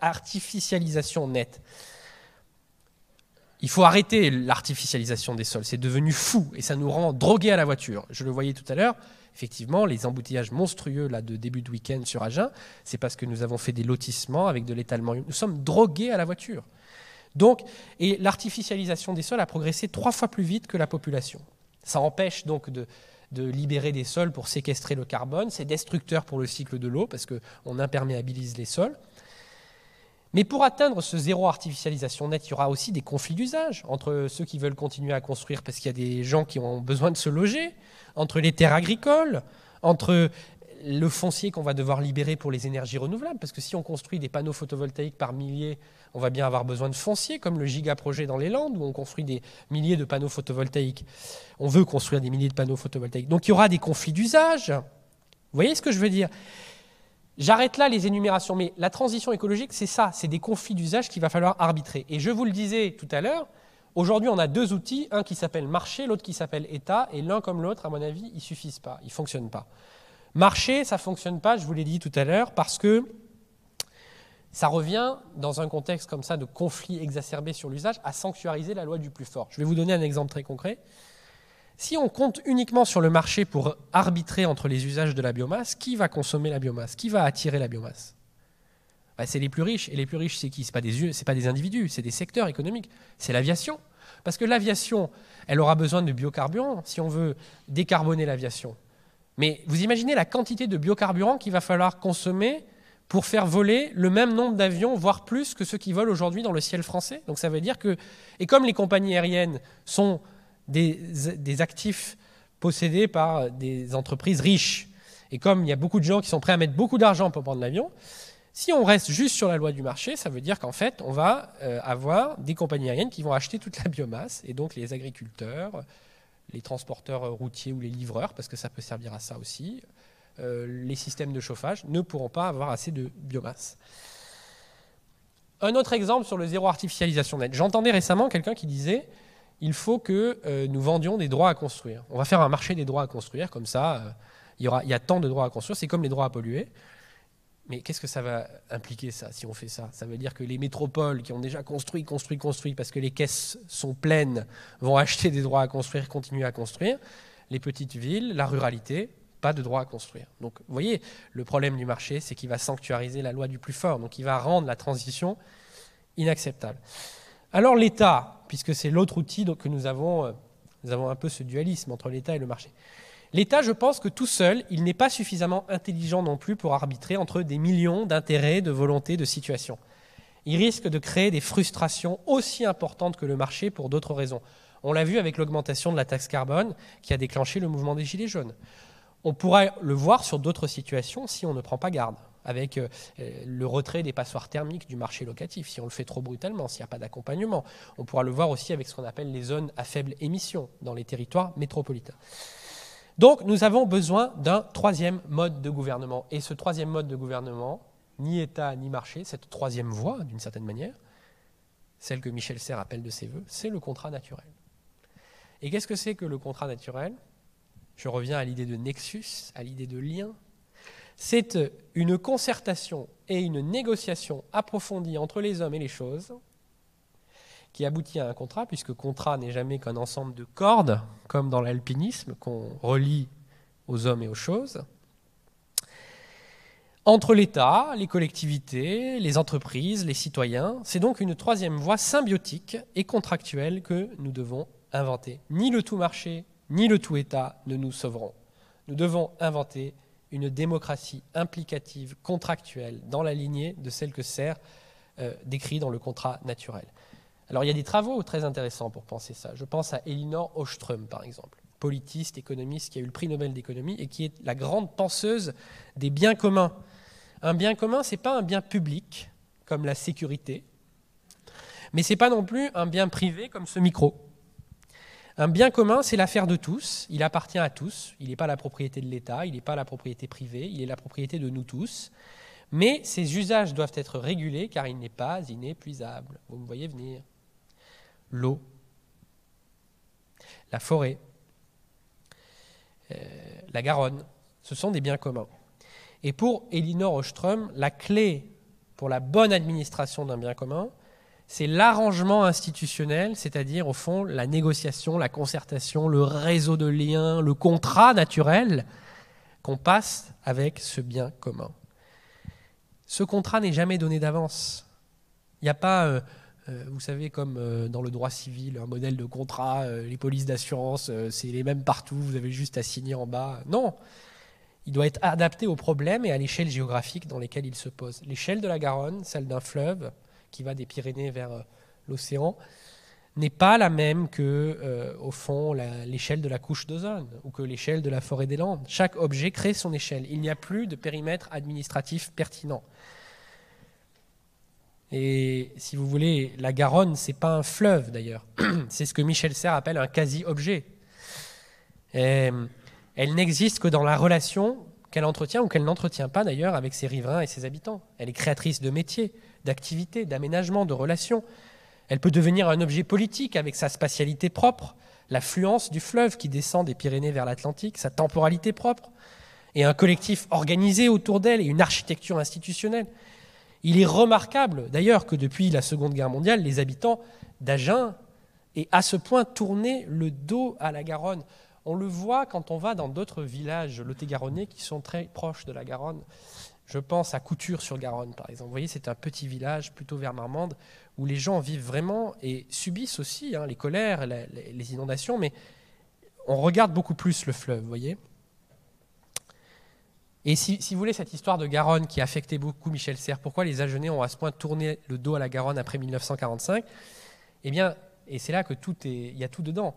artificialisation nette. Il faut arrêter l'artificialisation des sols, c'est devenu fou et ça nous rend drogués à la voiture. Je le voyais tout à l'heure, effectivement, les embouteillages monstrueux là, de début de week-end sur Agen, c'est parce que nous avons fait des lotissements avec de l'étalement. Nous sommes drogués à la voiture. et l'artificialisation des sols a progressé trois fois plus vite que la population. Ça empêche donc de, de libérer des sols pour séquestrer le carbone. C'est destructeur pour le cycle de l'eau parce qu'on imperméabilise les sols. Mais pour atteindre ce zéro artificialisation nette, il y aura aussi des conflits d'usage entre ceux qui veulent continuer à construire parce qu'il y a des gens qui ont besoin de se loger, entre les terres agricoles, entre le foncier qu'on va devoir libérer pour les énergies renouvelables, parce que si on construit des panneaux photovoltaïques par milliers, on va bien avoir besoin de foncier, comme le gigaprojet dans les Landes, où on construit des milliers de panneaux photovoltaïques. On veut construire des milliers de panneaux photovoltaïques. Donc il y aura des conflits d'usage. Vous voyez ce que je veux dire J'arrête là les énumérations, mais la transition écologique, c'est ça, c'est des conflits d'usage qu'il va falloir arbitrer. Et je vous le disais tout à l'heure, aujourd'hui on a deux outils, un qui s'appelle marché, l'autre qui s'appelle État, et l'un comme l'autre, à mon avis, ils ne suffisent pas, ils ne fonctionnent pas. Marché, ça ne fonctionne pas, je vous l'ai dit tout à l'heure, parce que ça revient, dans un contexte comme ça de conflits exacerbés sur l'usage, à sanctuariser la loi du plus fort. Je vais vous donner un exemple très concret. Si on compte uniquement sur le marché pour arbitrer entre les usages de la biomasse, qui va consommer la biomasse Qui va attirer la biomasse bah, C'est les plus riches. Et les plus riches, c'est qui Ce ne sont pas des individus, c'est des secteurs économiques. C'est l'aviation. Parce que l'aviation, elle aura besoin de biocarburants si on veut décarboner l'aviation. Mais vous imaginez la quantité de biocarburant qu'il va falloir consommer pour faire voler le même nombre d'avions, voire plus que ceux qui volent aujourd'hui dans le ciel français. Donc ça veut dire que, et comme les compagnies aériennes sont des, actifs possédés par des entreprises riches. Et comme il y a beaucoup de gens qui sont prêts à mettre beaucoup d'argent pour prendre l'avion, si on reste juste sur la loi du marché, ça veut dire qu'en fait, on va euh, avoir des compagnies aériennes qui vont acheter toute la biomasse, et donc les agriculteurs, les transporteurs routiers ou les livreurs, parce que ça peut servir à ça aussi, euh, les systèmes de chauffage ne pourront pas avoir assez de biomasse. Un autre exemple sur le zéro artificialisation net. J'entendais récemment quelqu'un qui disait il faut que euh, nous vendions des droits à construire. On va faire un marché des droits à construire, comme ça, euh, il, y aura, il y a tant de droits à construire, c'est comme les droits à polluer. Mais qu'est-ce que ça va impliquer, ça, si on fait ça Ça veut dire que les métropoles qui ont déjà construit, construit, construit, parce que les caisses sont pleines, vont acheter des droits à construire, continuer à construire. Les petites villes, la ruralité, pas de droits à construire. Donc, vous voyez, le problème du marché, c'est qu'il va sanctuariser la loi du plus fort, donc il va rendre la transition inacceptable. Alors l'État, puisque c'est l'autre outil que nous avons, euh, nous avons un peu ce dualisme entre l'État et le marché. L'État, je pense que tout seul, il n'est pas suffisamment intelligent non plus pour arbitrer entre des millions d'intérêts, de volontés, de situations. Il risque de créer des frustrations aussi importantes que le marché pour d'autres raisons. On l'a vu avec l'augmentation de la taxe carbone qui a déclenché le mouvement des Gilets jaunes. On pourrait le voir sur d'autres situations si on ne prend pas garde avec euh, euh, le retrait des passoires thermiques du marché locatif, si on le fait trop brutalement, s'il n'y a pas d'accompagnement. On pourra le voir aussi avec ce qu'on appelle les zones à faible émission dans les territoires métropolitains. Donc nous avons besoin d'un troisième mode de gouvernement. Et ce troisième mode de gouvernement, ni État ni marché, cette troisième voie, d'une certaine manière, celle que Michel Serre appelle de ses voeux, c'est le contrat naturel. Et qu'est-ce que c'est que le contrat naturel Je reviens à l'idée de nexus, à l'idée de lien, c'est une concertation et une négociation approfondie entre les hommes et les choses qui aboutit à un contrat, puisque contrat n'est jamais qu'un ensemble de cordes, comme dans l'alpinisme, qu'on relie aux hommes et aux choses, entre l'État, les collectivités, les entreprises, les citoyens. C'est donc une troisième voie symbiotique et contractuelle que nous devons inventer. Ni le tout marché, ni le tout État ne nous sauveront. Nous devons inventer une démocratie implicative, contractuelle, dans la lignée de celle que sert euh, décrit dans le contrat naturel. Alors il y a des travaux très intéressants pour penser ça. Je pense à Elinor Ostrom, par exemple, politiste, économiste, qui a eu le prix Nobel d'économie et qui est la grande penseuse des biens communs. Un bien commun, ce n'est pas un bien public, comme la sécurité, mais ce n'est pas non plus un bien privé comme ce micro. Un bien commun, c'est l'affaire de tous, il appartient à tous, il n'est pas la propriété de l'État, il n'est pas la propriété privée, il est la propriété de nous tous. Mais ses usages doivent être régulés car il n'est pas inépuisable. Vous me voyez venir. L'eau, la forêt, euh, la Garonne, ce sont des biens communs. Et pour Elinor Ostrom, la clé pour la bonne administration d'un bien commun, c'est l'arrangement institutionnel, c'est-à-dire au fond la négociation, la concertation, le réseau de liens, le contrat naturel qu'on passe avec ce bien commun. Ce contrat n'est jamais donné d'avance. Il n'y a pas, euh, euh, vous savez, comme euh, dans le droit civil, un modèle de contrat, les polices d'assurance, c'est les mêmes partout, vous avez juste à signer en bas. Non, il doit être adapté au problème et à l'échelle géographique dans laquelle il se pose. L'échelle de la Garonne, celle d'un fleuve, qui va des Pyrénées vers euh, l'océan, n'est pas la même que, euh, au fond, l'échelle de la couche d'ozone ou que l'échelle de la forêt des Landes. Chaque objet crée son échelle. Il n'y a plus de périmètre administratif pertinent. Et si vous voulez, la Garonne, c'est pas un fleuve d'ailleurs. [clears throat] C'est ce que Michel Serres appelle un quasi-objet. Euh, elle n'existe que dans la relation qu'elle entretient ou qu'elle n'entretient pas d'ailleurs avec ses riverains et ses habitants. Elle est créatrice de métiers, d'activités, d'aménagements, de relations. Elle peut devenir un objet politique avec sa spatialité propre, l'affluence du fleuve qui descend des Pyrénées vers l'Atlantique, sa temporalité propre, et un collectif organisé autour d'elle et une architecture institutionnelle. Il est remarquable d'ailleurs que depuis la Seconde Guerre mondiale, les habitants d'Agen aient à ce point tourné le dos à la Garonne. On le voit quand on va dans d'autres villages lot garonnais qui sont très proches de la Garonne. Je pense à Couture-sur-Garonne, par exemple. Vous voyez, c'est un petit village plutôt vers Marmande où les gens vivent vraiment et subissent aussi hein, les colères, les, inondations, mais on regarde beaucoup plus le fleuve, vous voyez. Et si, vous voulez, cette histoire de Garonne qui affectait beaucoup Michel Serres, pourquoi les Agenais ont à ce point tourné le dos à la Garonne après 1945 Eh bien, et c'est là que tout est, il y a tout dedans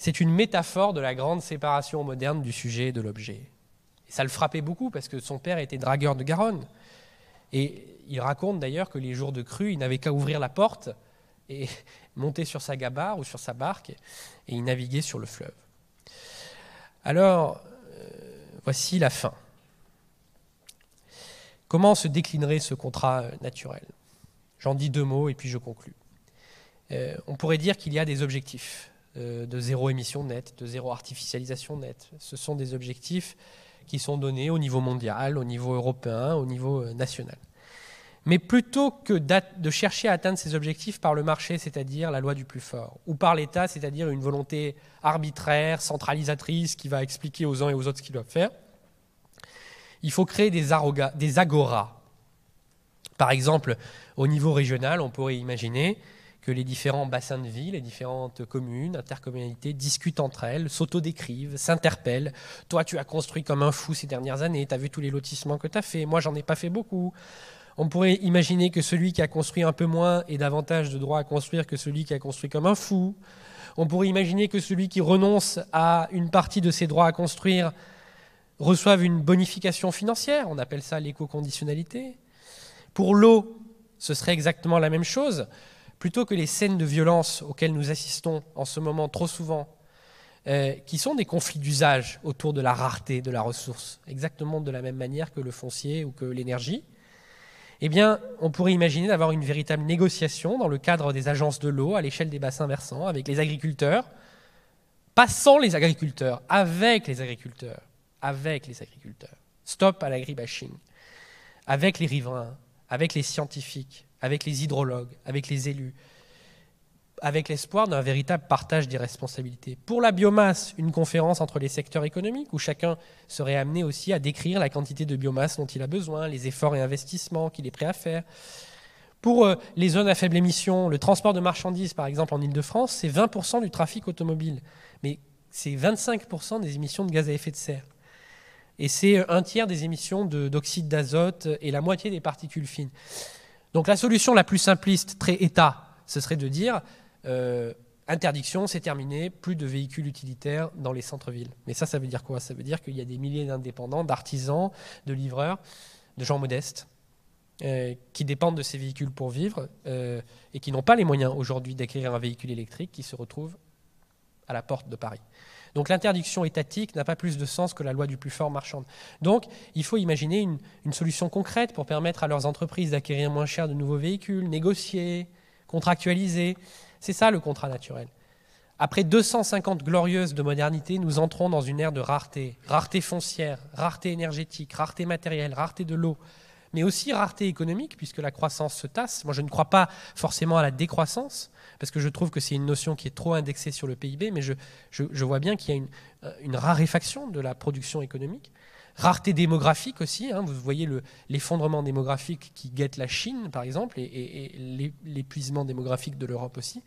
c'est une métaphore de la grande séparation moderne du sujet et de l'objet. Et ça le frappait beaucoup parce que son père était dragueur de Garonne. Et il raconte d'ailleurs que les jours de crue, il n'avait qu'à ouvrir la porte et [laughs] monter sur sa gabarre ou sur sa barque et y naviguer sur le fleuve. Alors, euh, voici la fin. Comment se déclinerait ce contrat naturel J'en dis deux mots et puis je conclus. Euh, on pourrait dire qu'il y a des objectifs. Euh, de zéro émission nette, de zéro artificialisation nette. Ce sont des objectifs qui sont donnés au niveau mondial, au niveau européen, au niveau euh, national. Mais plutôt que de chercher à atteindre ces objectifs par le marché, c'est-à-dire la loi du plus fort, ou par l'État, c'est-à-dire une volonté arbitraire, centralisatrice, qui va expliquer aux uns et aux autres ce qu'ils doivent faire, il faut créer des, agoras. Par exemple, au niveau régional, on pourrait imaginer que les différents bassins de vie, les différentes communes, intercommunalités discutent entre elles, s'auto-décrivent, s'interpellent. Toi, tu as construit comme un fou ces dernières années, tu as vu tous les lotissements que tu as fait, moi, j'en ai pas fait beaucoup. On pourrait imaginer que celui qui a construit un peu moins ait davantage de droits à construire que celui qui a construit comme un fou. On pourrait imaginer que celui qui renonce à une partie de ses droits à construire reçoive une bonification financière, on appelle ça l'éco-conditionnalité. Pour l'eau, ce serait exactement la même chose plutôt que les scènes de violence auxquelles nous assistons en ce moment trop souvent, euh, qui sont des conflits d'usage autour de la rareté de la ressource, exactement de la même manière que le foncier ou que l'énergie, eh bien, on pourrait imaginer d'avoir une véritable négociation dans le cadre des agences de l'eau à l'échelle des bassins versants avec les agriculteurs, pas sans les agriculteurs, avec les agriculteurs, avec les agriculteurs. Stop à l'agribashing, avec les riverains, avec les scientifiques, avec les hydrologues, avec les élus, avec l'espoir d'un véritable partage des responsabilités. Pour la biomasse, une conférence entre les secteurs économiques où chacun serait amené aussi à décrire la quantité de biomasse dont il a besoin, les efforts et investissements qu'il est prêt à faire. Pour euh, les zones à faible émission, le transport de marchandises, par exemple, en Ile-de-France, c'est 20% du trafic automobile, mais c'est 25% des émissions de gaz à effet de serre. Et c'est euh, un tiers des émissions d'oxyde d'azote et la moitié des particules fines. Donc la solution la plus simpliste, très État, ce serait de dire euh, interdiction, c'est terminé, plus de véhicules utilitaires dans les centres-villes. Mais ça, ça veut dire quoi Ça veut dire qu'il y a des milliers d'indépendants, d'artisans, de livreurs, de gens modestes, euh, qui dépendent de ces véhicules pour vivre euh, et qui n'ont pas les moyens aujourd'hui d'acquérir un véhicule électrique, qui se retrouve à la porte de Paris. Donc l'interdiction étatique n'a pas plus de sens que la loi du plus fort marchande. Donc il faut imaginer une, une solution concrète pour permettre à leurs entreprises d'acquérir moins cher de nouveaux véhicules, négocier, contractualiser. C'est ça le contrat naturel. Après 250 glorieuses de modernité, nous entrons dans une ère de rareté. Rareté foncière, rareté énergétique, rareté matérielle, rareté de l'eau, mais aussi rareté économique, puisque la croissance se tasse. Moi, je ne crois pas forcément à la décroissance, parce que je trouve que c'est une notion qui est trop indexée sur le PIB, mais je, vois bien qu'il y a une, euh, une, raréfaction de la production économique. Rareté démographique aussi, hein. vous voyez l'effondrement démographique qui guette la Chine, par exemple, et, l'épuisement démographique de l'Europe aussi.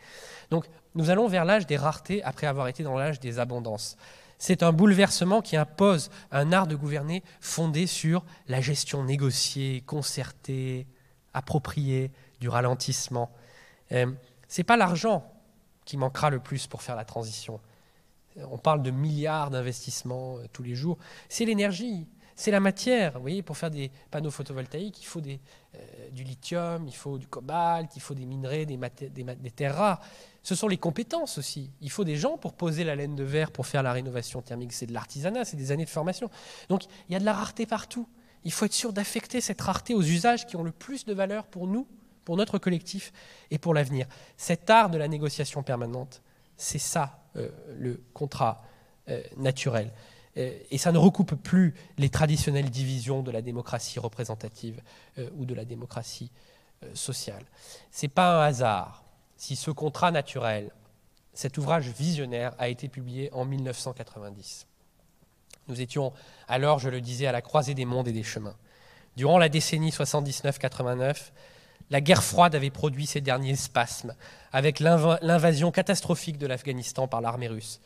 Donc nous allons vers l'âge des raretés après avoir été dans l'âge des abondances. C'est un bouleversement qui impose un art de gouverner fondé sur la gestion négociée, concertée, appropriée du ralentissement. Euh, n'est pas l'argent qui manquera le plus pour faire la transition. On parle de milliards d'investissements euh, tous les jours. C'est l'énergie, c'est la matière. Vous voyez, pour faire des panneaux photovoltaïques, il faut euh, du lithium, il faut du cobalt, il faut des minerais, des, des, terres rares. Ce sont les compétences aussi. Il faut des gens pour poser la laine de verre, pour faire la rénovation thermique. C'est de l'artisanat, c'est des années de formation. Donc il y a de la rareté partout. Il faut être sûr d'affecter cette rareté aux usages qui ont le plus de valeur pour nous pour notre collectif et pour l'avenir. Cet art de la négociation permanente, c'est ça euh, le contrat euh, naturel. Euh, et ça ne recoupe plus les traditionnelles divisions de la démocratie représentative ou de la démocratie sociale. Ce n'est pas un hasard si ce contrat naturel, cet ouvrage visionnaire, a été publié en 1990. Nous étions alors, je le disais, à la croisée des mondes et des chemins. Durant la décennie 79-89, la guerre froide avait produit ces derniers spasmes, avec l'invasion catastrophique de l'Afghanistan par l'armée russe.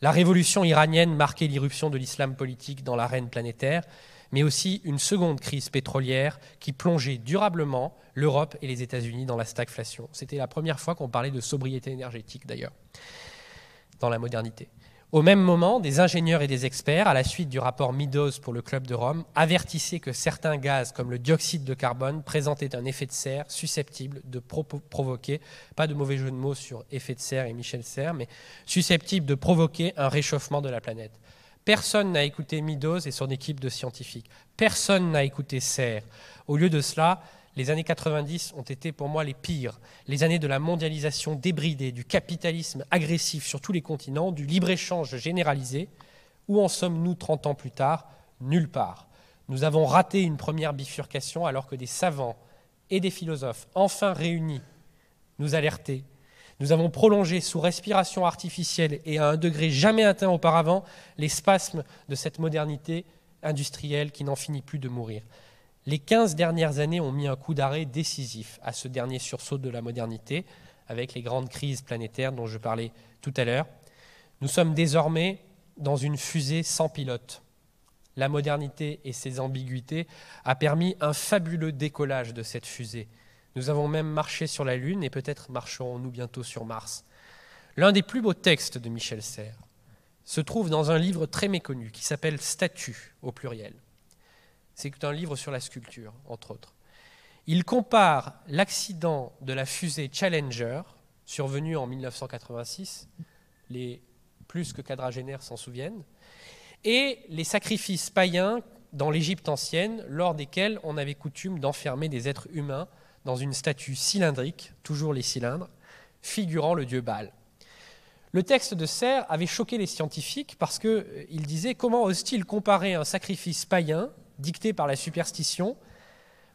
La révolution iranienne marquait l'irruption de l'islam politique dans l'arène planétaire, mais aussi une seconde crise pétrolière qui plongeait durablement l'Europe et les États-Unis dans la stagflation. C'était la première fois qu'on parlait de sobriété énergétique, d'ailleurs, dans la modernité. Au même moment, des ingénieurs et des experts, à la suite du rapport Midos pour le Club de Rome, avertissaient que certains gaz, comme le dioxyde de carbone, présentaient un effet de serre susceptible de provoquer, pas de mauvais jeu de mots sur effet de serre et Michel Serre, mais susceptible de provoquer un réchauffement de la planète. Personne n'a écouté Midos et son équipe de scientifiques. Personne n'a écouté Serre. Au lieu de cela, les années 90 ont été pour moi les pires, les années de la mondialisation débridée, du capitalisme agressif sur tous les continents, du libre-échange généralisé. Où en sommes-nous 30 ans plus tard Nulle part. Nous avons raté une première bifurcation alors que des savants et des philosophes, enfin réunis, nous alertaient nous avons prolongé sous respiration artificielle et à un degré jamais atteint auparavant les spasmes de cette modernité industrielle qui n'en finit plus de mourir. Les 15 dernières années ont mis un coup d'arrêt décisif à ce dernier sursaut de la modernité, avec les grandes crises planétaires dont je parlais tout à l'heure. Nous sommes désormais dans une fusée sans pilote. La modernité et ses ambiguïtés a permis un fabuleux décollage de cette fusée. Nous avons même marché sur la Lune et peut-être marcherons-nous bientôt sur Mars. L'un des plus beaux textes de Michel Serres se trouve dans un livre très méconnu qui s'appelle Statut au pluriel. C'est un livre sur la sculpture, entre autres. Il compare l'accident de la fusée Challenger, survenu en 1986, les plus que quadragénaires s'en souviennent, et les sacrifices païens dans l'Égypte ancienne, lors desquels on avait coutume d'enfermer des êtres humains dans une statue cylindrique, toujours les cylindres, figurant le dieu Baal. Le texte de Serre avait choqué les scientifiques parce qu'il euh, disait comment osent-ils comparer un sacrifice païen, dictée par la superstition,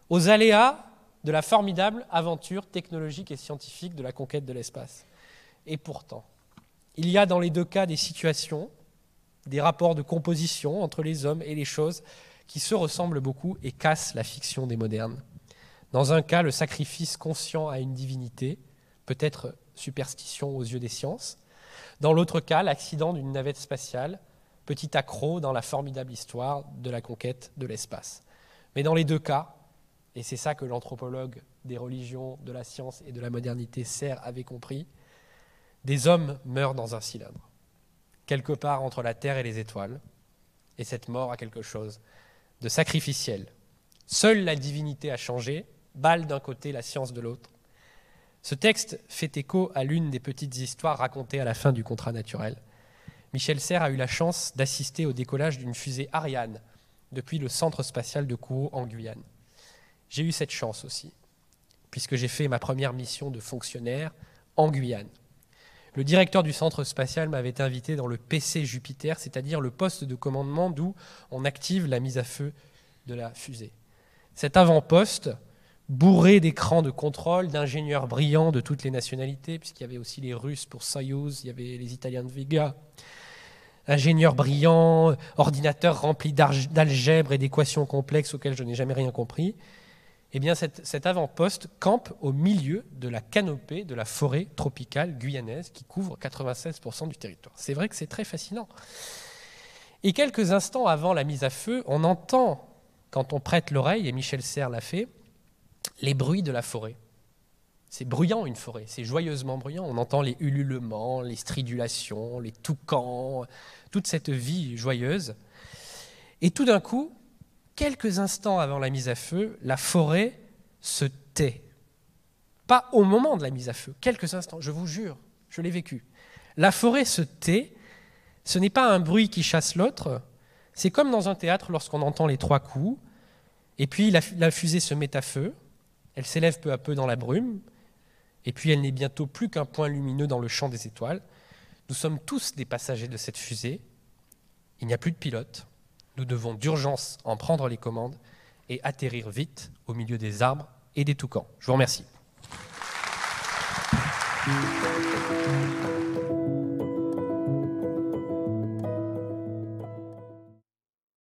aux aléas de la formidable aventure technologique et scientifique de la conquête de l'espace. Et pourtant, il y a dans les deux cas des situations, des rapports de composition entre les hommes et les choses qui se ressemblent beaucoup et cassent la fiction des modernes. Dans un cas, le sacrifice conscient à une divinité, peut-être superstition aux yeux des sciences. Dans l'autre cas, l'accident d'une navette spatiale, petit accroc dans la formidable histoire de la conquête de l'espace. Mais dans les deux cas, et c'est ça que l'anthropologue des religions, de la science et de la modernité Serre avait compris, des hommes meurent dans un cylindre, quelque part entre la Terre et les étoiles, et cette mort a quelque chose de sacrificiel. Seule la divinité a changé, balle d'un côté, la science de l'autre. Ce texte fait écho à l'une des petites histoires racontées à la fin du contrat naturel, Michel Serres a eu la chance d'assister au décollage d'une fusée Ariane depuis le centre spatial de Kourou en Guyane. J'ai eu cette chance aussi, puisque j'ai fait ma première mission de fonctionnaire en Guyane. Le directeur du centre spatial m'avait invité dans le PC Jupiter, c'est-à-dire le poste de commandement d'où on active la mise à feu de la fusée. Cet avant-poste, bourré d'écrans de contrôle, d'ingénieurs brillants de toutes les nationalités, puisqu'il y avait aussi les Russes pour Soyuz, il y avait les Italiens de Vega, ingénieur brillant, ordinateur rempli d'algèbre et d'équations complexes auxquelles je n'ai jamais rien compris, eh bien cet, avant-poste campe au milieu de la canopée de la forêt tropicale guyanaise qui couvre 96% du territoire. C'est vrai que c'est très fascinant. Et quelques instants avant la mise à feu, on entend, quand on prête l'oreille, et Michel Serre l'a fait, les bruits de la forêt. C'est bruyant une forêt, c'est joyeusement bruyant. On entend les ululements, les stridulations, les toucans, toute cette vie joyeuse. Et tout d'un coup, quelques instants avant la mise à feu, la forêt se tait. Pas au moment de la mise à feu, quelques instants, je vous jure, je l'ai vécu. La forêt se tait, ce n'est pas un bruit qui chasse l'autre, c'est comme dans un théâtre lorsqu'on entend les trois coups, et puis la, la fusée se met à feu, elle s'élève peu à peu dans la brume, et puis elle n'est bientôt plus qu'un point lumineux dans le champ des étoiles. Nous sommes tous des passagers de cette fusée. Il n'y a plus de pilote. Nous devons d'urgence en prendre les commandes et atterrir vite au milieu des arbres et des toucans. Je vous remercie.